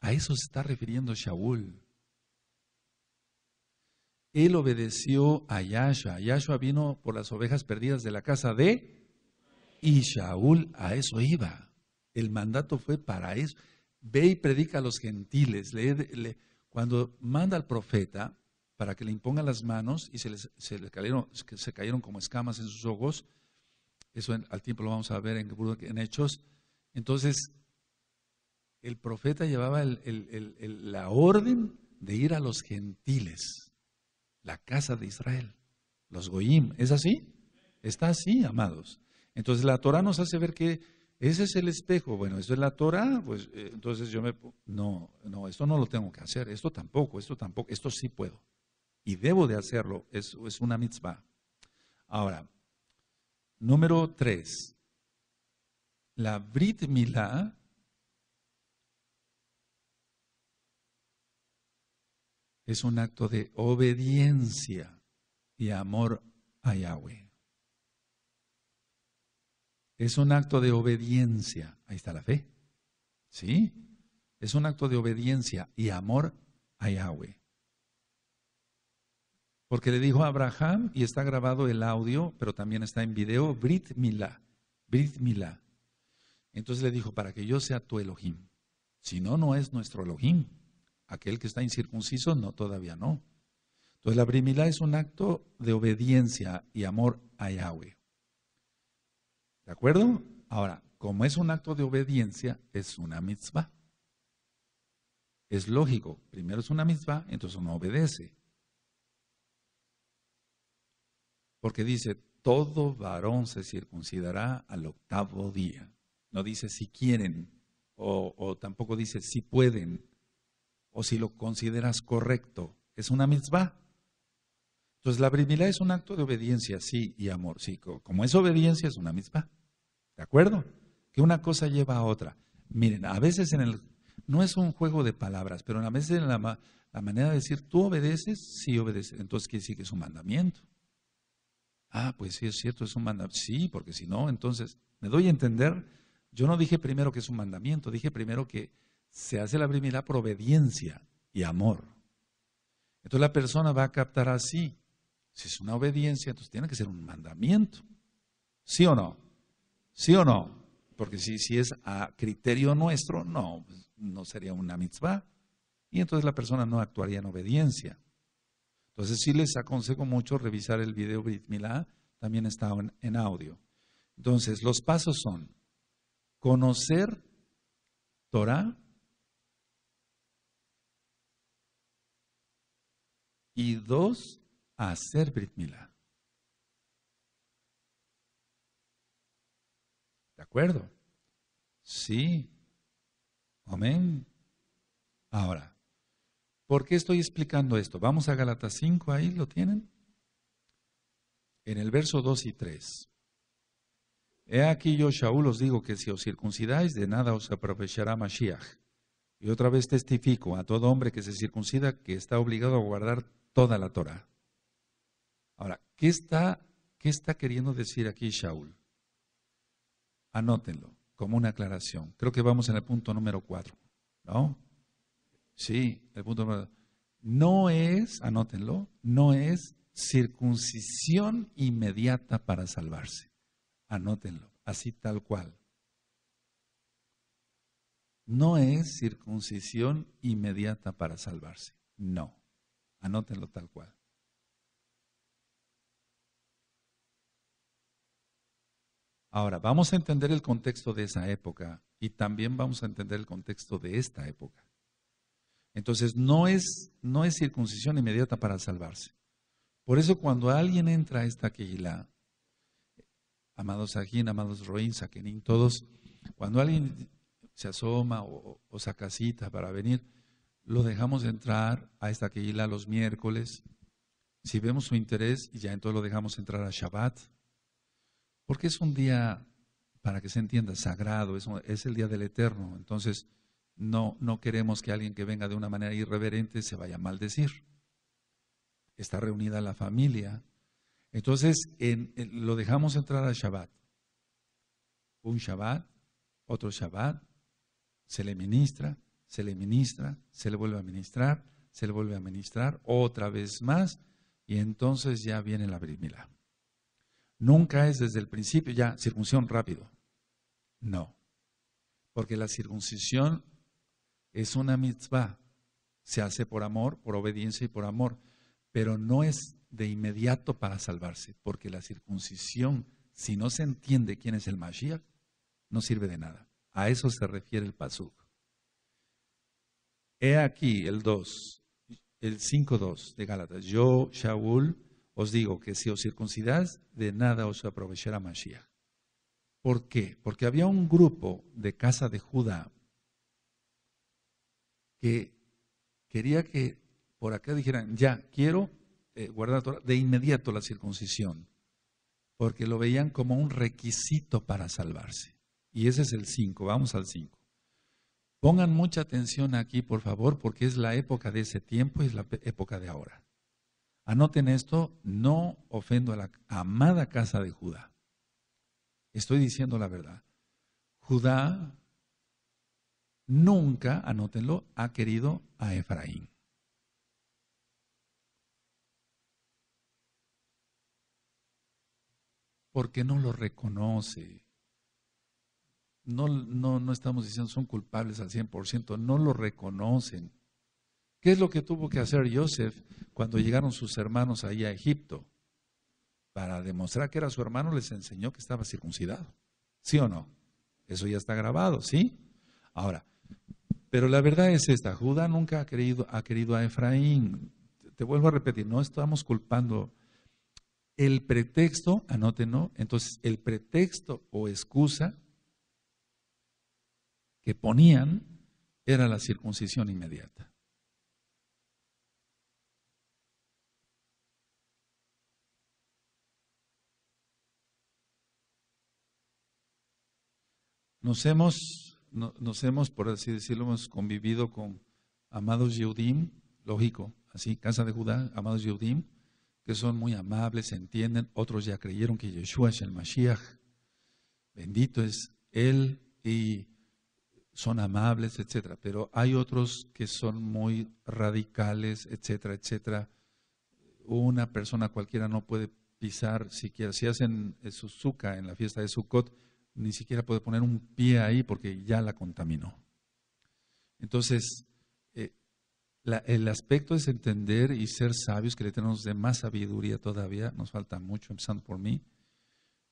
A eso se está refiriendo Shaul. Él obedeció a Yahshua. Yahshua vino por las ovejas perdidas de la casa de... Y Shaul a eso iba. El mandato fue para eso. Ve y predica a los gentiles. cuando manda al profeta, para que le impongan las manos y se, les, se, cayeron, se cayeron como escamas en sus ojos. Eso al tiempo lo vamos a ver en, en Hechos. Entonces, el profeta llevaba la orden de ir a los gentiles, la casa de Israel, los goyim. ¿Es así? Está así, amados. Entonces la Torah nos hace ver que ese es el espejo. Bueno, eso es la Torah, pues eh, entonces yo me... No, no, esto no lo tengo que hacer, esto tampoco, esto tampoco, esto sí puedo y debo de hacerlo, es, es una mitzvah. Ahora, número tres, la Brit Milá es un acto de obediencia y amor a Yahweh. Es un acto de obediencia. Ahí está la fe. ¿Sí? Es un acto de obediencia y amor a Yahweh porque le dijo a Abraham, y está grabado el audio, pero también está en video, Brit Milá, Brit Entonces le dijo, para que yo sea tu Elohim. Si no, no es nuestro Elohim. Aquel que está incircunciso, no, todavía no. Entonces la Brit es un acto de obediencia y amor a Yahweh. ¿De acuerdo? Ahora, como es un acto de obediencia, es una mitzvah. Es lógico, primero es una mitzvah, entonces uno obedece. Porque dice, todo varón se circuncidará al octavo día. No dice si quieren, o, tampoco dice si pueden, o si lo consideras correcto. Es una misma. Entonces la brimila es un acto de obediencia, sí, y amor, sí. Como es obediencia, es una misma, ¿De acuerdo? Que una cosa lleva a otra. Miren, a veces en el... No es un juego de palabras, pero a veces en la, la manera de decir, tú obedeces, sí obedeces. Entonces quiere decir que mandamiento. Ah, pues sí, es cierto, es un mandamiento. Sí, porque si no, entonces, me doy a entender, yo no dije primero que es un mandamiento, dije primero que se hace la primera por obediencia y amor. Entonces la persona va a captar así. Si es una obediencia, entonces tiene que ser un mandamiento. ¿Sí o no? ¿Sí o no? Porque si, si es a criterio nuestro, no, pues, no sería una mitzvah. Y entonces la persona no actuaría en obediencia. Entonces sí les aconsejo mucho revisar el video Brit Milá, también está en, audio. Entonces, los pasos son conocer Torah y dos, hacer Brit ¿De acuerdo? Sí. Amén. Ahora, ¿Por qué estoy explicando esto? Vamos a Galatas 5, ahí lo tienen. En el verso 2 y 3. He aquí yo, Shaul, os digo que si os circuncidáis, de nada os aprovechará Mashiach. Y otra vez testifico a todo hombre que se circuncida que está obligado a guardar toda la Torah. Ahora, ¿qué está, qué está queriendo decir aquí Shaul? Anótenlo como una aclaración. Creo que vamos en el punto número 4, ¿no? Sí, el punto número No es, anótenlo, no es circuncisión inmediata para salvarse. Anótenlo, así tal cual. No es circuncisión inmediata para salvarse. No. Anótenlo tal cual. Ahora, vamos a entender el contexto de esa época y también vamos a entender el contexto de esta época. Entonces no es, circuncisión inmediata para salvarse. Por eso cuando alguien entra a esta Keilah, amados ajín, amados Roín, Saquenín, todos, cuando alguien se asoma o, o, saca para venir, lo dejamos entrar a esta Keilah los miércoles, si vemos su interés, y ya entonces lo dejamos entrar a Shabbat, porque es un día, para que se entienda, sagrado, es, es el día del Eterno. Entonces, no, no queremos que alguien que venga de una manera irreverente se vaya a maldecir. Está reunida la familia. Entonces, lo dejamos entrar al Shabbat. Un Shabbat, otro Shabbat, se le ministra, se le ministra, se le vuelve a ministrar, se le vuelve a ministrar, otra vez más, y entonces ya viene la brimila. Nunca es desde el principio ya circuncisión rápido. No. Porque la circuncisión es una mitzvah. Se hace por amor, por obediencia y por amor. Pero no es de inmediato para salvarse, porque la circuncisión, si no se entiende quién es el Mashiach, no sirve de nada. A eso se refiere el Pasuk. He aquí el 2, el 5.2 de Gálatas. Yo, Shaul, os digo que si os circuncidáis, de nada os aprovechará Mashiach. ¿Por qué? Porque había un grupo de casa de Judá que quería que por acá dijeran, ya, quiero eh, guardar de inmediato la circuncisión, porque lo veían como un requisito para salvarse. Y ese es el 5, vamos al 5. Pongan mucha atención aquí, por favor, porque es la época de ese tiempo y es la época de ahora. Anoten esto, no ofendo a la amada casa de Judá. Estoy diciendo la verdad. Judá nunca, anótenlo, ha querido a Efraín. Porque no lo reconoce. No, no, no estamos diciendo son culpables al 100%, no lo reconocen. ¿Qué es lo que tuvo que hacer Joseph cuando llegaron sus hermanos ahí a Egipto? Para demostrar que era su hermano, les enseñó que estaba circuncidado. ¿Sí o no? Eso ya está grabado, ¿sí? Ahora, pero la verdad es esta, Judá nunca ha querido, ha querido a Efraín. Te vuelvo a repetir, no estamos culpando. El pretexto, anótenlo, entonces el pretexto o excusa que ponían era la circuncisión inmediata. Nos hemos nos hemos, por así decirlo, hemos convivido con amados Yehudim, lógico, así, casa de Judá, amados Yehudim, que son muy amables, entienden, otros ya creyeron que Yeshua es el Mashiach, bendito es Él y son amables, etcétera. Pero hay otros que son muy radicales, etcétera, etcétera. Una persona cualquiera no puede pisar siquiera. Si hacen eh, Suzuka en la fiesta de Sukkot, ni siquiera puede poner un pie ahí porque ya la contaminó. Entonces, eh, el aspecto es entender y ser sabios, que le tenemos de más sabiduría todavía, nos falta mucho, empezando por mí,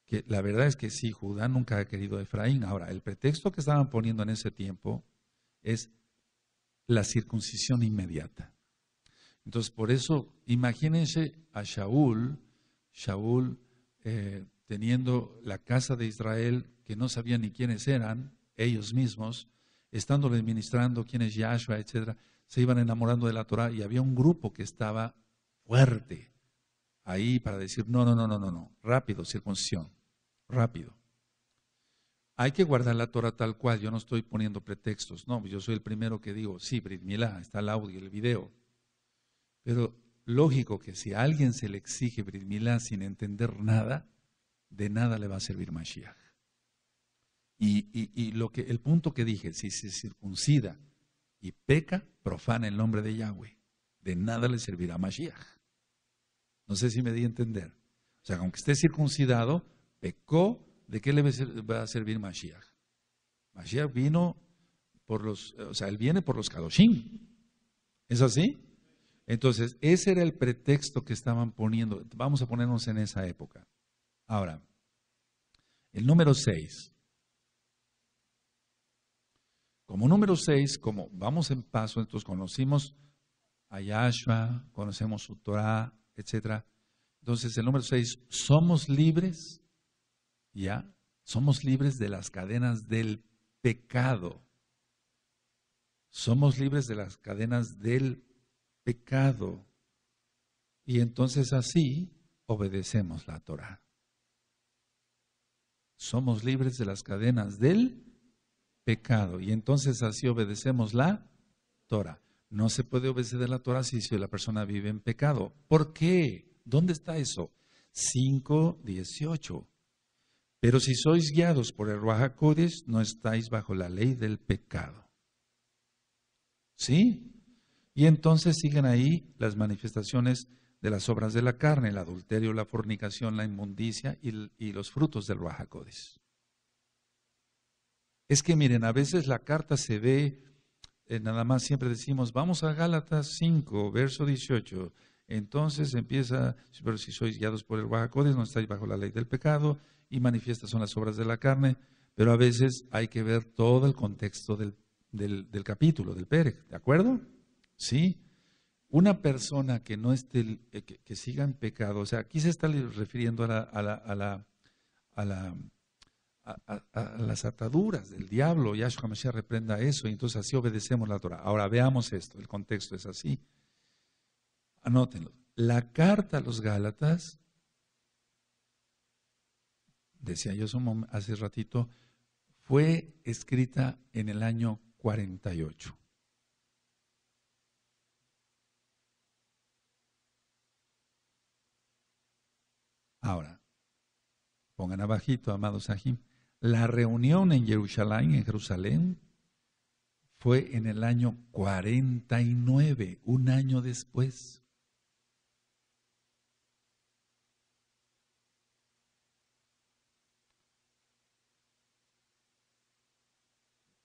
que la verdad es que sí, Judá nunca ha querido a Efraín. Ahora, el pretexto que estaban poniendo en ese tiempo es la circuncisión inmediata. Entonces, por eso, imagínense a Shaul, Shaul eh, teniendo la casa de Israel que no sabían ni quiénes eran, ellos mismos, estándole administrando quién es Yahshua, etc., se iban enamorando de la Torah y había un grupo que estaba fuerte ahí para decir, no, no, no, no, no, no, rápido, circuncisión, rápido. Hay que guardar la Torah tal cual, yo no estoy poniendo pretextos, no, yo soy el primero que digo, sí, Brit está el audio, y el video. Pero lógico que si a alguien se le exige Brit sin entender nada, de nada le va a servir Mashiach. Y, lo que, el punto que dije, si se circuncida y peca, profana el nombre de Yahweh. De nada le servirá Mashiach. No sé si me di a entender. O sea, aunque esté circuncidado, pecó, ¿de qué le va a servir Mashiach? Mashiach vino por los, o sea, él viene por los Kadoshim. ¿Es así? Entonces, ese era el pretexto que estaban poniendo. Vamos a ponernos en esa época. Ahora, el número 6. Como número seis, como vamos en paso, entonces conocimos a Yahshua, conocemos su Torah, etc. Entonces el número seis, somos libres, ¿ya? Somos libres de las cadenas del pecado. Somos libres de las cadenas del pecado. Y entonces así obedecemos la Torah. Somos libres de las cadenas del pecado. Y entonces así obedecemos la Torah. No se puede obedecer la Torah si, la persona vive en pecado. ¿Por qué? ¿Dónde está eso? 5.18. Pero si sois guiados por el Ruajacodes, no estáis bajo la ley del pecado. ¿Sí? Y entonces siguen ahí las manifestaciones de las obras de la carne, el adulterio, la fornicación, la inmundicia y, los frutos del Ruajacodes. Es que miren, a veces la carta se ve, eh, nada más siempre decimos, vamos a Gálatas 5, verso 18. Entonces empieza, pero si sois guiados por el Guajacodes, no estáis bajo la ley del pecado y manifiestas son las obras de la carne, pero a veces hay que ver todo el contexto del, capítulo, del Pérez, ¿de acuerdo? Sí. Una persona que no esté, eh, que, siga en pecado, o sea, aquí se está refiriendo a la, a la a, las ataduras del diablo. Yahshua Mashiach reprenda eso y entonces así obedecemos la Torah. Ahora veamos esto, el contexto es así. Anótenlo. La carta a los Gálatas, decía yo hace ratito, fue escrita en el año 48. Ahora, pongan abajito, amados ajim la reunión en Jerusalén, en Jerusalén, fue en el año 49, un año después.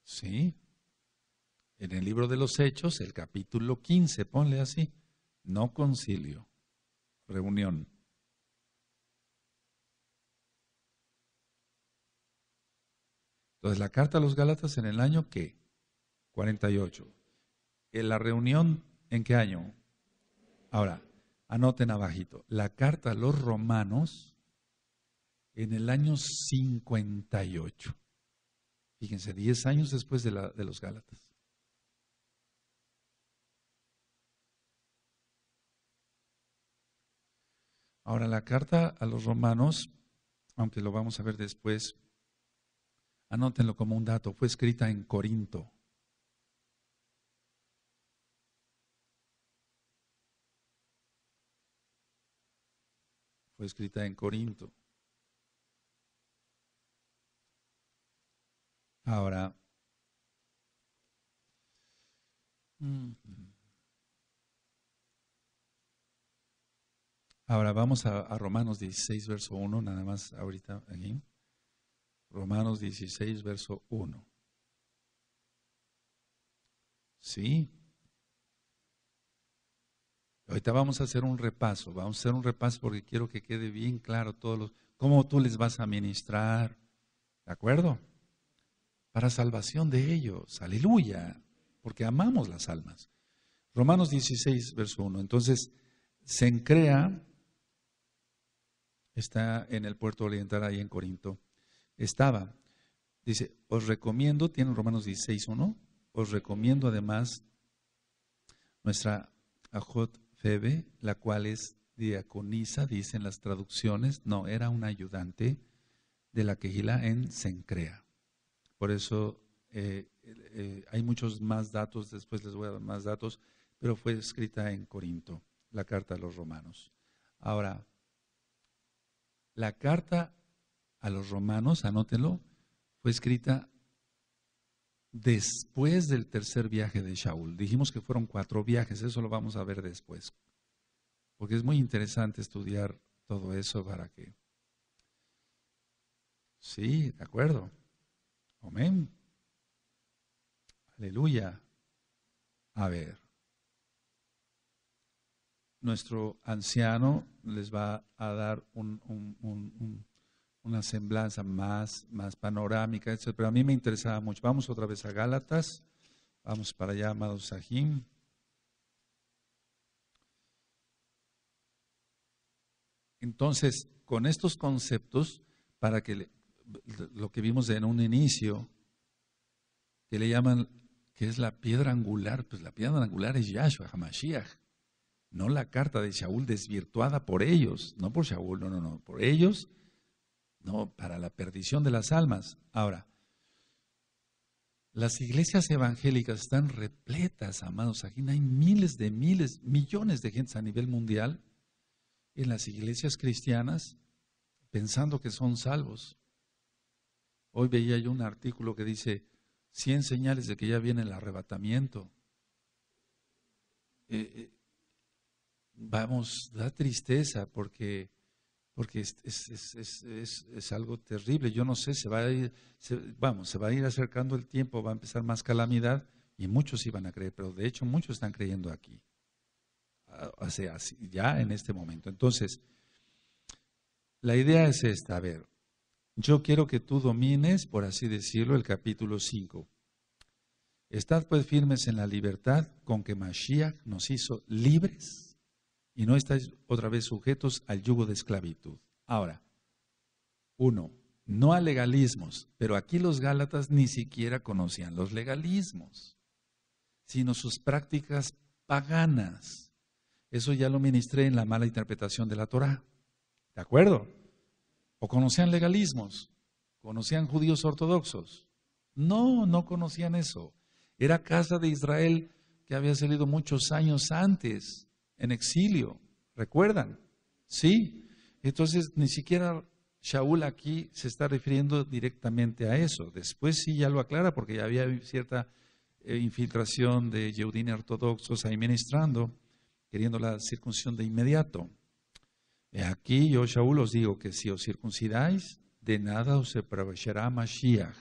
Sí. En el libro de los Hechos, el capítulo 15, ponle así, no concilio, reunión. Entonces, la carta a los Gálatas en el año que 48. En la reunión en qué año? Ahora, anoten abajito. La carta a los romanos en el año 58. Fíjense, 10 años después de, de los Gálatas. Ahora, la carta a los romanos, aunque lo vamos a ver después, Anótenlo como un dato, fue escrita en Corinto. Fue escrita en Corinto. Ahora, ahora vamos a, Romanos 16, verso 1, nada más ahorita aquí. Romanos 16, verso 1. Sí. Ahorita vamos a hacer un repaso, vamos a hacer un repaso porque quiero que quede bien claro todos los, cómo tú les vas a ministrar, ¿de acuerdo? Para salvación de ellos, aleluya, porque amamos las almas. Romanos 16, verso 1. Entonces, Sencrea está en el puerto oriental ahí en Corinto estaba. Dice, os recomiendo, tiene Romanos 16, 1, os recomiendo además nuestra Ajot Febe, la cual es diaconisa, dicen las traducciones, no, era una ayudante de la quejila en Sencrea. Por eso eh, eh, hay muchos más datos, después les voy a dar más datos, pero fue escrita en Corinto, la carta a los romanos. Ahora, la carta a los romanos, anótelo, fue escrita después del tercer viaje de Shaul. Dijimos que fueron cuatro viajes, eso lo vamos a ver después, porque es muy interesante estudiar todo eso para que... Sí, de acuerdo. Amén. Aleluya. A ver. Nuestro anciano les va a dar un una semblanza más, más panorámica, Pero a mí me interesaba mucho. Vamos otra vez a Gálatas. Vamos para allá, amados Sahim. Entonces, con estos conceptos, para que lo que vimos en un inicio, que le llaman, que es la piedra angular, pues la piedra angular es Yahshua, Hamashiach, no la carta de Shaul desvirtuada por ellos, no por Shaul, no, no, no, por ellos no, para la perdición de las almas. Ahora, las iglesias evangélicas están repletas, amados. Aquí hay miles de miles, millones de gentes a nivel mundial en las iglesias cristianas pensando que son salvos. Hoy veía yo un artículo que dice 100 señales de que ya viene el arrebatamiento. Eh, eh, vamos, da tristeza porque porque es, es, algo terrible. Yo no sé, se va a ir, vamos, se va a ir acercando el tiempo, va a empezar más calamidad y muchos iban a creer, pero de hecho muchos están creyendo aquí, ya en este momento. Entonces, la idea es esta, a ver, yo quiero que tú domines, por así decirlo, el capítulo 5. Estad pues firmes en la libertad con que Mashiach nos hizo libres y no estáis otra vez sujetos al yugo de esclavitud. Ahora, uno, no a legalismos, pero aquí los Gálatas ni siquiera conocían los legalismos, sino sus prácticas paganas. Eso ya lo ministré en la mala interpretación de la Torá. ¿De acuerdo? ¿O conocían legalismos? ¿Conocían judíos ortodoxos? No, no conocían eso. Era casa de Israel que había salido muchos años antes en exilio, ¿recuerdan? Sí. Entonces, ni siquiera Shaul aquí se está refiriendo directamente a eso. Después sí ya lo aclara porque ya había cierta eh, infiltración de judíos ortodoxos ahí ministrando, queriendo la circuncisión de inmediato. Eh, aquí yo, Shaul, os digo que si os circuncidáis, de nada os aprovechará Mashiach.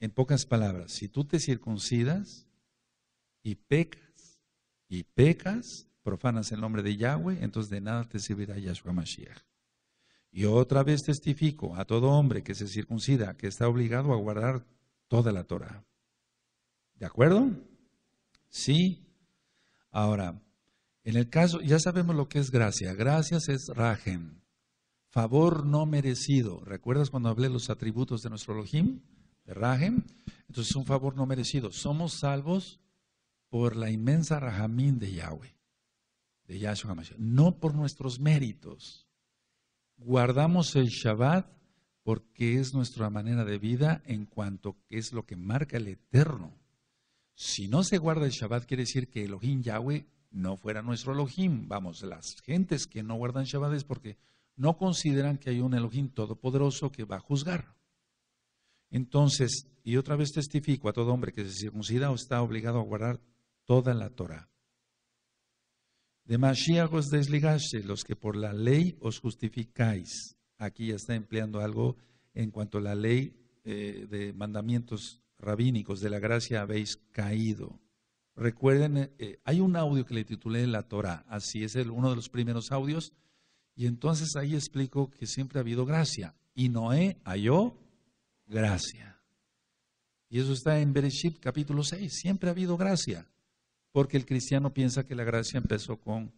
En pocas palabras, si tú te circuncidas y pecas, y pecas, profanas el nombre de Yahweh, entonces de nada te servirá Yahshua Mashiach. Y otra vez testifico a todo hombre que se circuncida que está obligado a guardar toda la Torah. ¿De acuerdo? Sí. Ahora, en el caso, ya sabemos lo que es gracia. Gracias es rajem, favor no merecido. ¿Recuerdas cuando hablé los atributos de nuestro Elohim? De rajem. Entonces es un favor no merecido. Somos salvos por la inmensa rajamín de Yahweh, de Yahshua HaMashiach, no por nuestros méritos. Guardamos el Shabbat porque es nuestra manera de vida en cuanto que es lo que marca el Eterno. Si no se guarda el Shabbat, quiere decir que Elohim Yahweh no fuera nuestro Elohim. Vamos, las gentes que no guardan Shabbat es porque no consideran que hay un Elohim todopoderoso que va a juzgar. Entonces, y otra vez testifico a todo hombre que se circuncida o está obligado a guardar toda la Torá. De Mashiach desligaste, los que por la ley os justificáis. Aquí ya está empleando algo en cuanto a la ley eh, de mandamientos rabínicos, de la gracia habéis caído. Recuerden, eh, eh, hay un audio que le titulé La Torá, así es el, uno de los primeros audios, y entonces ahí explico que siempre ha habido gracia, y Noé halló gracia. Y eso está en Bereshit capítulo 6, siempre ha habido gracia porque el cristiano piensa que la gracia empezó con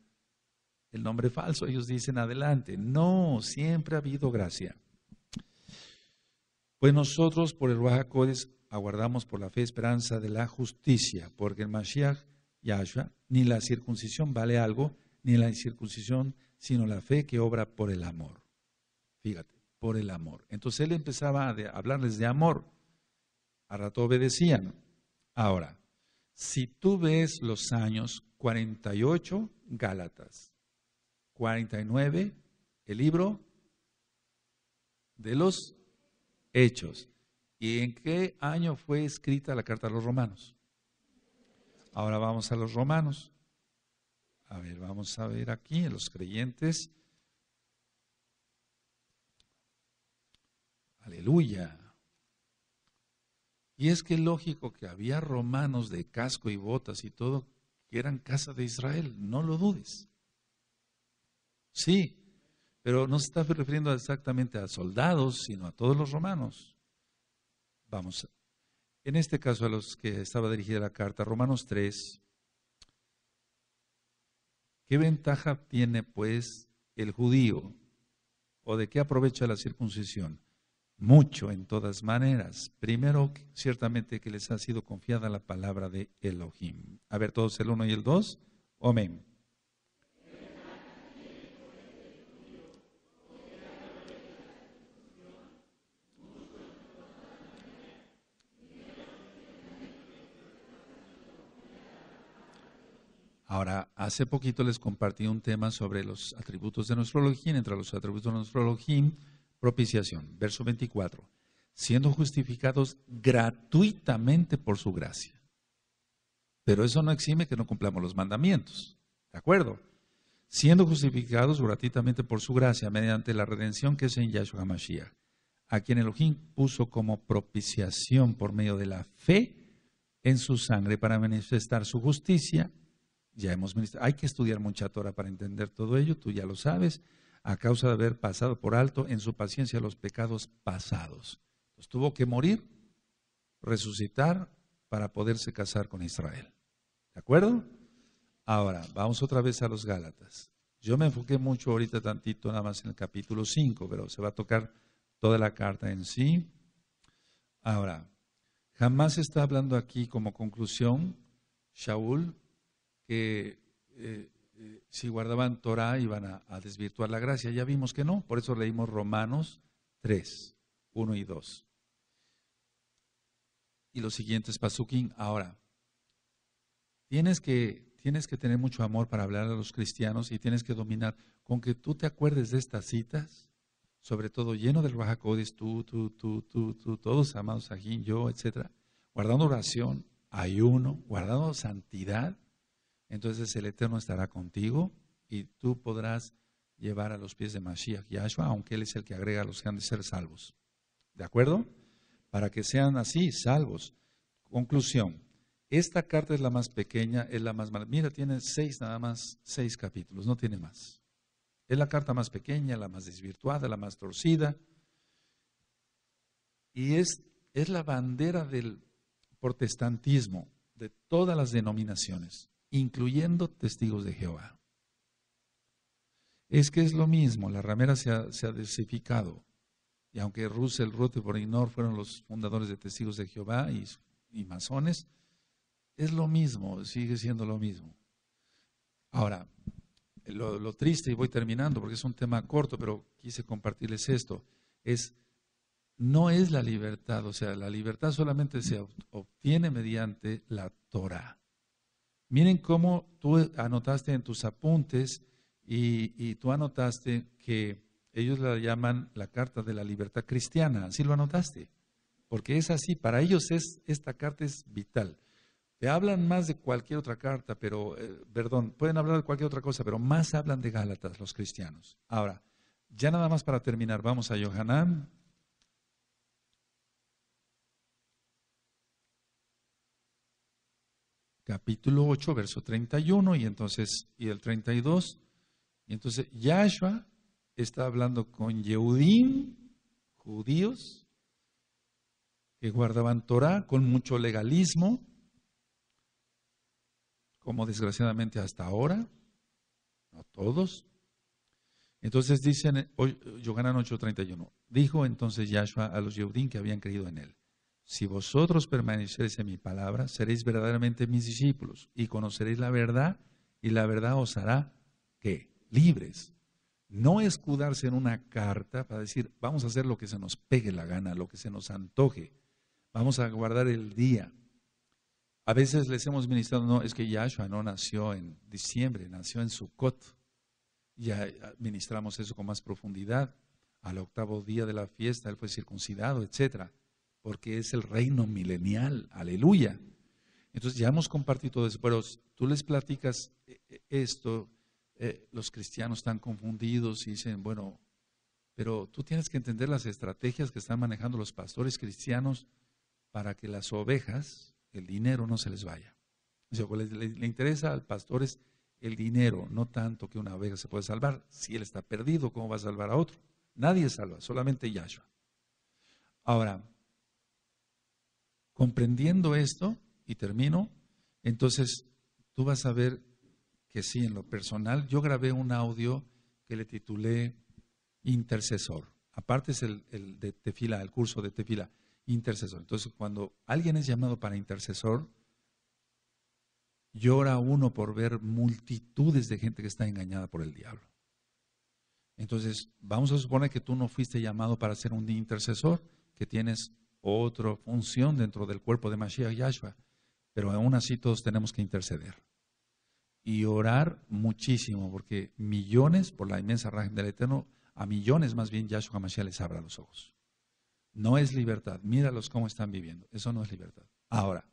el nombre falso. Ellos dicen adelante. No, siempre ha habido gracia. Pues nosotros por el Ruach aguardamos por la fe esperanza de la justicia, porque el Mashiach Yahshua, ni la circuncisión vale algo, ni la incircuncisión, sino la fe que obra por el amor. Fíjate, por el amor. Entonces él empezaba a hablarles de amor. A rato obedecían. Ahora, si tú ves los años 48, Gálatas, 49, el libro de los Hechos. ¿Y en qué año fue escrita la carta a los romanos? Ahora vamos a los romanos. A ver, vamos a ver aquí en los creyentes. Aleluya. Y es que lógico que había romanos de casco y botas y todo que eran casa de Israel, no lo dudes. Sí, pero no se está refiriendo exactamente a soldados, sino a todos los romanos. Vamos, en este caso a los que estaba dirigida la carta, Romanos 3, ¿qué ventaja tiene pues el judío? ¿O de qué aprovecha la circuncisión? mucho en todas maneras. Primero, ciertamente que les ha sido confiada la palabra de Elohim. A ver todos el uno y el dos, Amén. Ahora, hace poquito les compartí un tema sobre los atributos de nuestro Elohim. Entre los atributos de nuestro Elohim, propiciación. Verso 24. Siendo justificados gratuitamente por su gracia. Pero eso no exime que no cumplamos los mandamientos. ¿De acuerdo? Siendo justificados gratuitamente por su gracia mediante la redención que es en Yahshua Mashiach, a quien Elohim puso como propiciación por medio de la fe en su sangre para manifestar su justicia. Ya hemos ministrado. Hay que estudiar mucha Torah para entender todo ello, tú ya lo sabes a causa de haber pasado por alto en su paciencia los pecados pasados. tuvo que morir, resucitar para poderse casar con Israel. ¿De acuerdo? Ahora, vamos otra vez a los Gálatas. Yo me enfoqué mucho ahorita tantito nada más en el capítulo 5, pero se va a tocar toda la carta en sí. Ahora, jamás está hablando aquí como conclusión Shaul que eh, si guardaban Torah iban a, desvirtuar la gracia. Ya vimos que no, por eso leímos Romanos 3, 1 y 2. Y los siguientes, Pasukin, ahora, tienes que, tienes que tener mucho amor para hablar a los cristianos y tienes que dominar, con que tú te acuerdes de estas citas, sobre todo lleno del Rajacodes, tú, tú, tú, tú, tú, todos amados, Jim, yo, etcétera, guardando oración, ayuno, guardando santidad, entonces el Eterno estará contigo y tú podrás llevar a los pies de Mashiach Yahshua, aunque Él es el que agrega a los que han de ser salvos. ¿De acuerdo? Para que sean así, salvos. Conclusión. Esta carta es la más pequeña, es la más... Mira, tiene seis nada más, seis capítulos, no tiene más. Es la carta más pequeña, la más desvirtuada, la más torcida. Y es, es la bandera del protestantismo, de todas las denominaciones incluyendo testigos de Jehová. Es que es lo mismo, la ramera se ha, desificado. Y aunque Russell, Rutherford y Borignor fueron los fundadores de Testigos de Jehová y, masones, es lo mismo, sigue siendo lo mismo. Ahora, lo, lo, triste, y voy terminando porque es un tema corto, pero quise compartirles esto, es no es la libertad, o sea, la libertad solamente se obtiene mediante la Torah. Miren cómo tú anotaste en tus apuntes y, tú anotaste que ellos la llaman la Carta de la Libertad Cristiana. Así lo anotaste. Porque es así. Para ellos es, esta carta es vital. Te hablan más de cualquier otra carta, pero, eh, perdón, pueden hablar de cualquier otra cosa, pero más hablan de Gálatas los cristianos. Ahora, ya nada más para terminar, vamos a Yohanan capítulo 8, verso 31 y entonces, y el 32. Y entonces Yahshua está hablando con Yehudim, judíos, que guardaban Torah con mucho legalismo, como desgraciadamente hasta ahora, no todos. Entonces dicen, Yohanan 31, dijo entonces Yahshua a los Yehudim que habían creído en él, si vosotros permanecéis en mi palabra, seréis verdaderamente mis discípulos y conoceréis la verdad y la verdad os hará que libres. No escudarse en una carta para decir, vamos a hacer lo que se nos pegue la gana, lo que se nos antoje, vamos a guardar el día. A veces les hemos ministrado, no, es que Yahshua no nació en diciembre, nació en Sukkot. Ya administramos eso con más profundidad. Al octavo día de la fiesta, él fue circuncidado, etcétera porque es el reino milenial, aleluya. Entonces ya hemos compartido todo eso, pero tú les platicas eh, eh, esto, eh, los cristianos están confundidos y dicen, bueno, pero tú tienes que entender las estrategias que están manejando los pastores cristianos para que las ovejas, el dinero no se les vaya. Pues, le, interesa al pastor es el dinero, no tanto que una oveja se pueda salvar. Si él está perdido, ¿cómo va a salvar a otro? Nadie salva, solamente Yahshua. Ahora, Comprendiendo esto, y termino, entonces tú vas a ver que sí, en lo personal, yo grabé un audio que le titulé Intercesor. Aparte es el, de tefila, el curso de tefila, intercesor. Entonces, cuando alguien es llamado para intercesor, llora uno por ver multitudes de gente que está engañada por el diablo. Entonces, vamos a suponer que tú no fuiste llamado para ser un intercesor, que tienes otra función dentro del cuerpo de Mashiach Yahshua, pero aún así todos tenemos que interceder y orar muchísimo, porque millones, por la inmensa raja del Eterno, a millones más bien Yahshua Mashiach les abra los ojos. No es libertad, míralos cómo están viviendo, eso no es libertad. Ahora,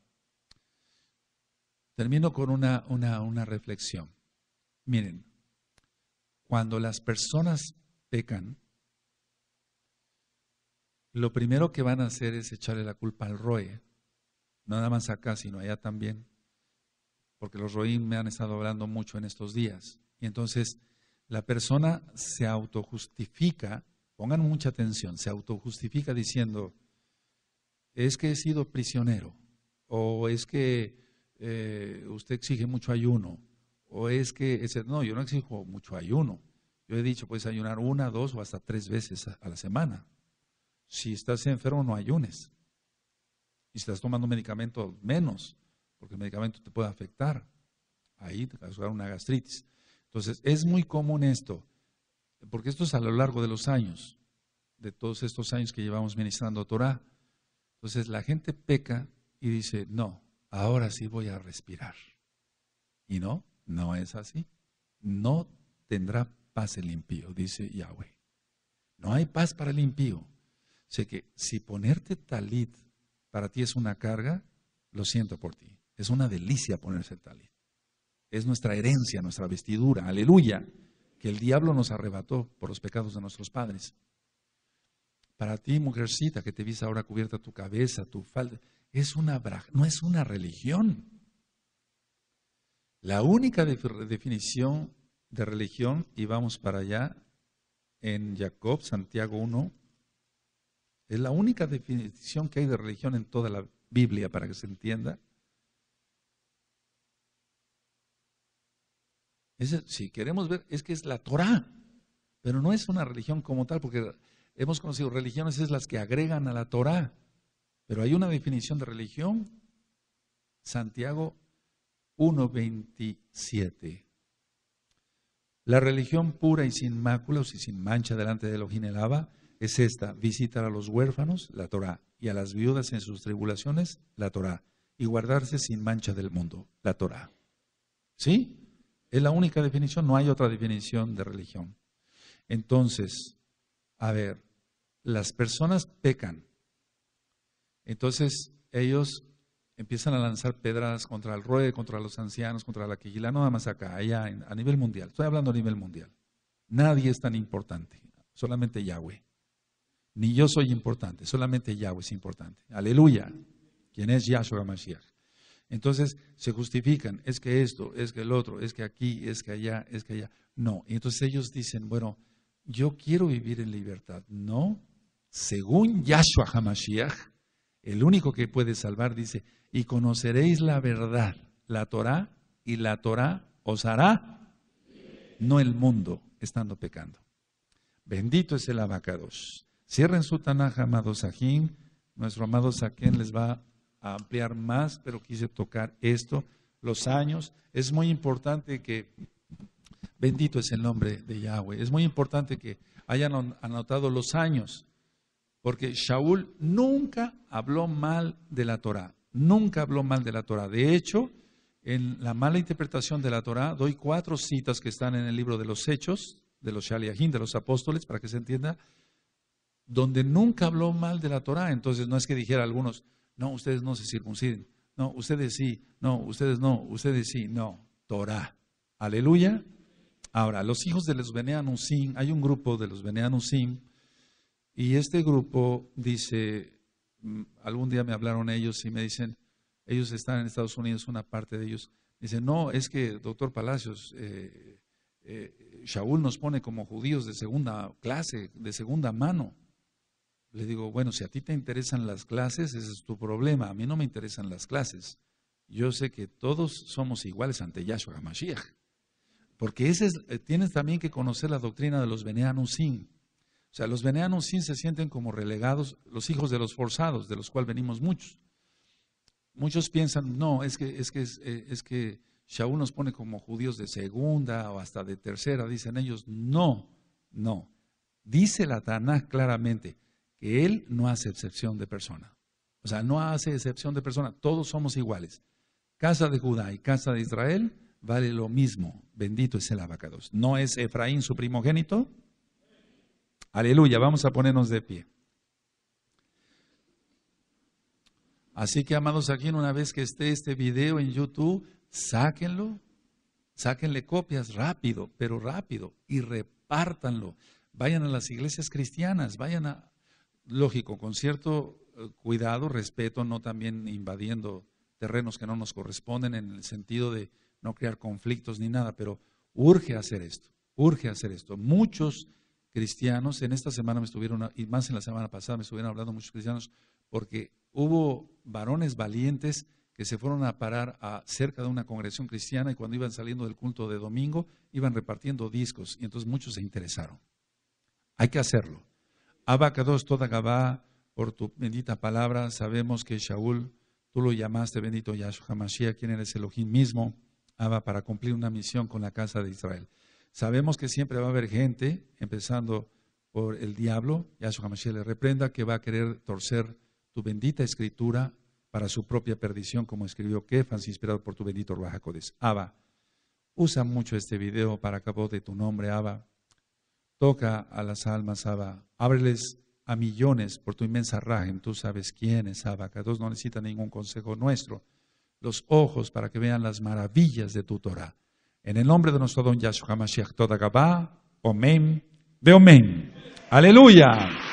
termino con una reflexión. Miren, cuando las personas pecan, lo primero que van a hacer es echarle la culpa al Roe, nada más acá, sino allá también, porque los ROE me han estado hablando mucho en estos días. Y entonces la persona se autojustifica, pongan mucha atención, se autojustifica diciendo, es que he sido prisionero, o es que eh, usted exige mucho ayuno, o es que, no, yo no exijo mucho ayuno. Yo he dicho, puedes ayunar una, dos o hasta tres veces a la semana. Si estás enfermo, no ayunes. Y si estás tomando medicamento, menos, porque el medicamento te puede afectar. Ahí te causar una gastritis. Entonces, es muy común esto, porque esto es a lo largo de los años, de todos estos años que llevamos ministrando Torah. Entonces, la gente peca y dice, no, ahora sí voy a respirar. Y no, no es así. No tendrá paz el impío, dice Yahweh. No hay paz para el impío. Sé que si ponerte talit para ti es una carga, lo siento por ti. Es una delicia ponerse talit. Es nuestra herencia, nuestra vestidura, aleluya, que el diablo nos arrebató por los pecados de nuestros padres. Para ti, mujercita, que te viste ahora cubierta tu cabeza, tu falda, es una no es una religión. La única definición de religión, y vamos para allá, en Jacob, Santiago 1, es la única definición que hay de religión en toda la Biblia para que se entienda. si queremos ver, es que es la Torah, pero no es una religión como tal, porque hemos conocido religiones es las que agregan a la Torah, pero hay una definición de religión. Santiago 1.27. La religión pura y sin mácula y sin mancha delante de lo el es esta, visitar a los huérfanos, la Torá, y a las viudas en sus tribulaciones, la Torá, y guardarse sin mancha del mundo, la Torá. ¿Sí? Es la única definición, no hay otra definición de religión. Entonces, a ver, las personas pecan. Entonces, ellos empiezan a lanzar pedras contra el Rued, contra los ancianos, contra la quijila, no nada más acá, allá, a nivel mundial. Estoy hablando a nivel mundial. Nadie es tan importante, solamente Yahweh. Ni yo soy importante, solamente Yahweh es importante. Aleluya. ¿Quién es Yahshua HaMashiach. Entonces se justifican, es que esto, es que el otro, es que aquí, es que allá, es que allá. No. Y entonces ellos dicen, bueno, yo quiero vivir en libertad. No. Según Yahshua Hamashiach, el único que puede salvar, dice, y conoceréis la verdad, la Torah, y la Torah os hará, no el mundo, estando pecando. Bendito es el abacados. Cierren su Tanaj, amados Sajín. Nuestro amado Saquén les va a ampliar más, pero quise tocar esto, los años. Es muy importante que, bendito es el nombre de Yahweh, es muy importante que hayan anotado los años, porque Shaul nunca habló mal de la Torah, nunca habló mal de la Torah. De hecho, en la mala interpretación de la Torah, doy cuatro citas que están en el libro de los Hechos, de los Shaliahim, de los apóstoles, para que se entienda donde nunca habló mal de la Torá. Entonces no es que dijera algunos, no, ustedes no se circunciden, no, ustedes sí, no, ustedes no, ustedes sí, no, Torá. Aleluya. Ahora, los hijos de los Beneanusim, hay un grupo de los Beneanusim, y este grupo dice, mm, algún día me hablaron ellos y me dicen, ellos están en Estados Unidos, una parte de ellos, dice, no, es que doctor Palacios, eh, eh, Shaul nos pone como judíos de segunda clase, de segunda mano. Le digo, bueno, si a ti te interesan las clases, ese es tu problema. A mí no me interesan las clases. Yo sé que todos somos iguales ante Yahshua Hamashiach. Porque eh, tienes también que conocer la doctrina de los veneanos Sin. O sea, los veneanos Sin se sienten como relegados, los hijos de los forzados, de los cuales venimos muchos. Muchos piensan, no, es que, es que, eh, Shaul nos pone como judíos de segunda o hasta de tercera, dicen ellos, no, no. Dice la Tanaj claramente, que Él no hace excepción de persona. O sea, no hace excepción de persona, todos somos iguales. Casa de Judá y casa de Israel vale lo mismo. Bendito es el abacados. ¿No es Efraín su primogénito? Aleluya, vamos a ponernos de pie. Así que, amados, aquí una vez que esté este video en YouTube, sáquenlo, sáquenle copias rápido, pero rápido, y repártanlo. Vayan a las iglesias cristianas, vayan a, lógico, con cierto eh, cuidado, respeto, no también invadiendo terrenos que no nos corresponden en el sentido de no crear conflictos ni nada, pero urge hacer esto, urge hacer esto. Muchos cristianos, en esta semana me estuvieron, y más en la semana pasada me estuvieron hablando muchos cristianos, porque hubo varones valientes que se fueron a parar cerca de una congregación cristiana y cuando iban saliendo del culto de domingo iban repartiendo discos y entonces muchos se interesaron. Hay que hacerlo. Kados, toda Gabá, por tu bendita palabra, sabemos que Shaul, tú lo llamaste bendito Yahshua Mashiach, quien eres Elohim mismo, Abba, para cumplir una misión con la casa de Israel. Sabemos que siempre va a haber gente, empezando por el diablo, Yahshua Mashiach le reprenda, que va a querer torcer tu bendita escritura para su propia perdición, como escribió Kefans, inspirado por tu bendito Ruajacodes. Abba, usa mucho este video para acabar de tu nombre, Abba Toca a las almas, Abba. Ábreles a millones por tu inmensa rajem. Tú sabes quién es Abba. Dios no necesita ningún consejo nuestro. Los ojos para que vean las maravillas de tu Torah. En el nombre de nuestro don Yahshua Mashiach Toda Omen. De Omen. Aleluya.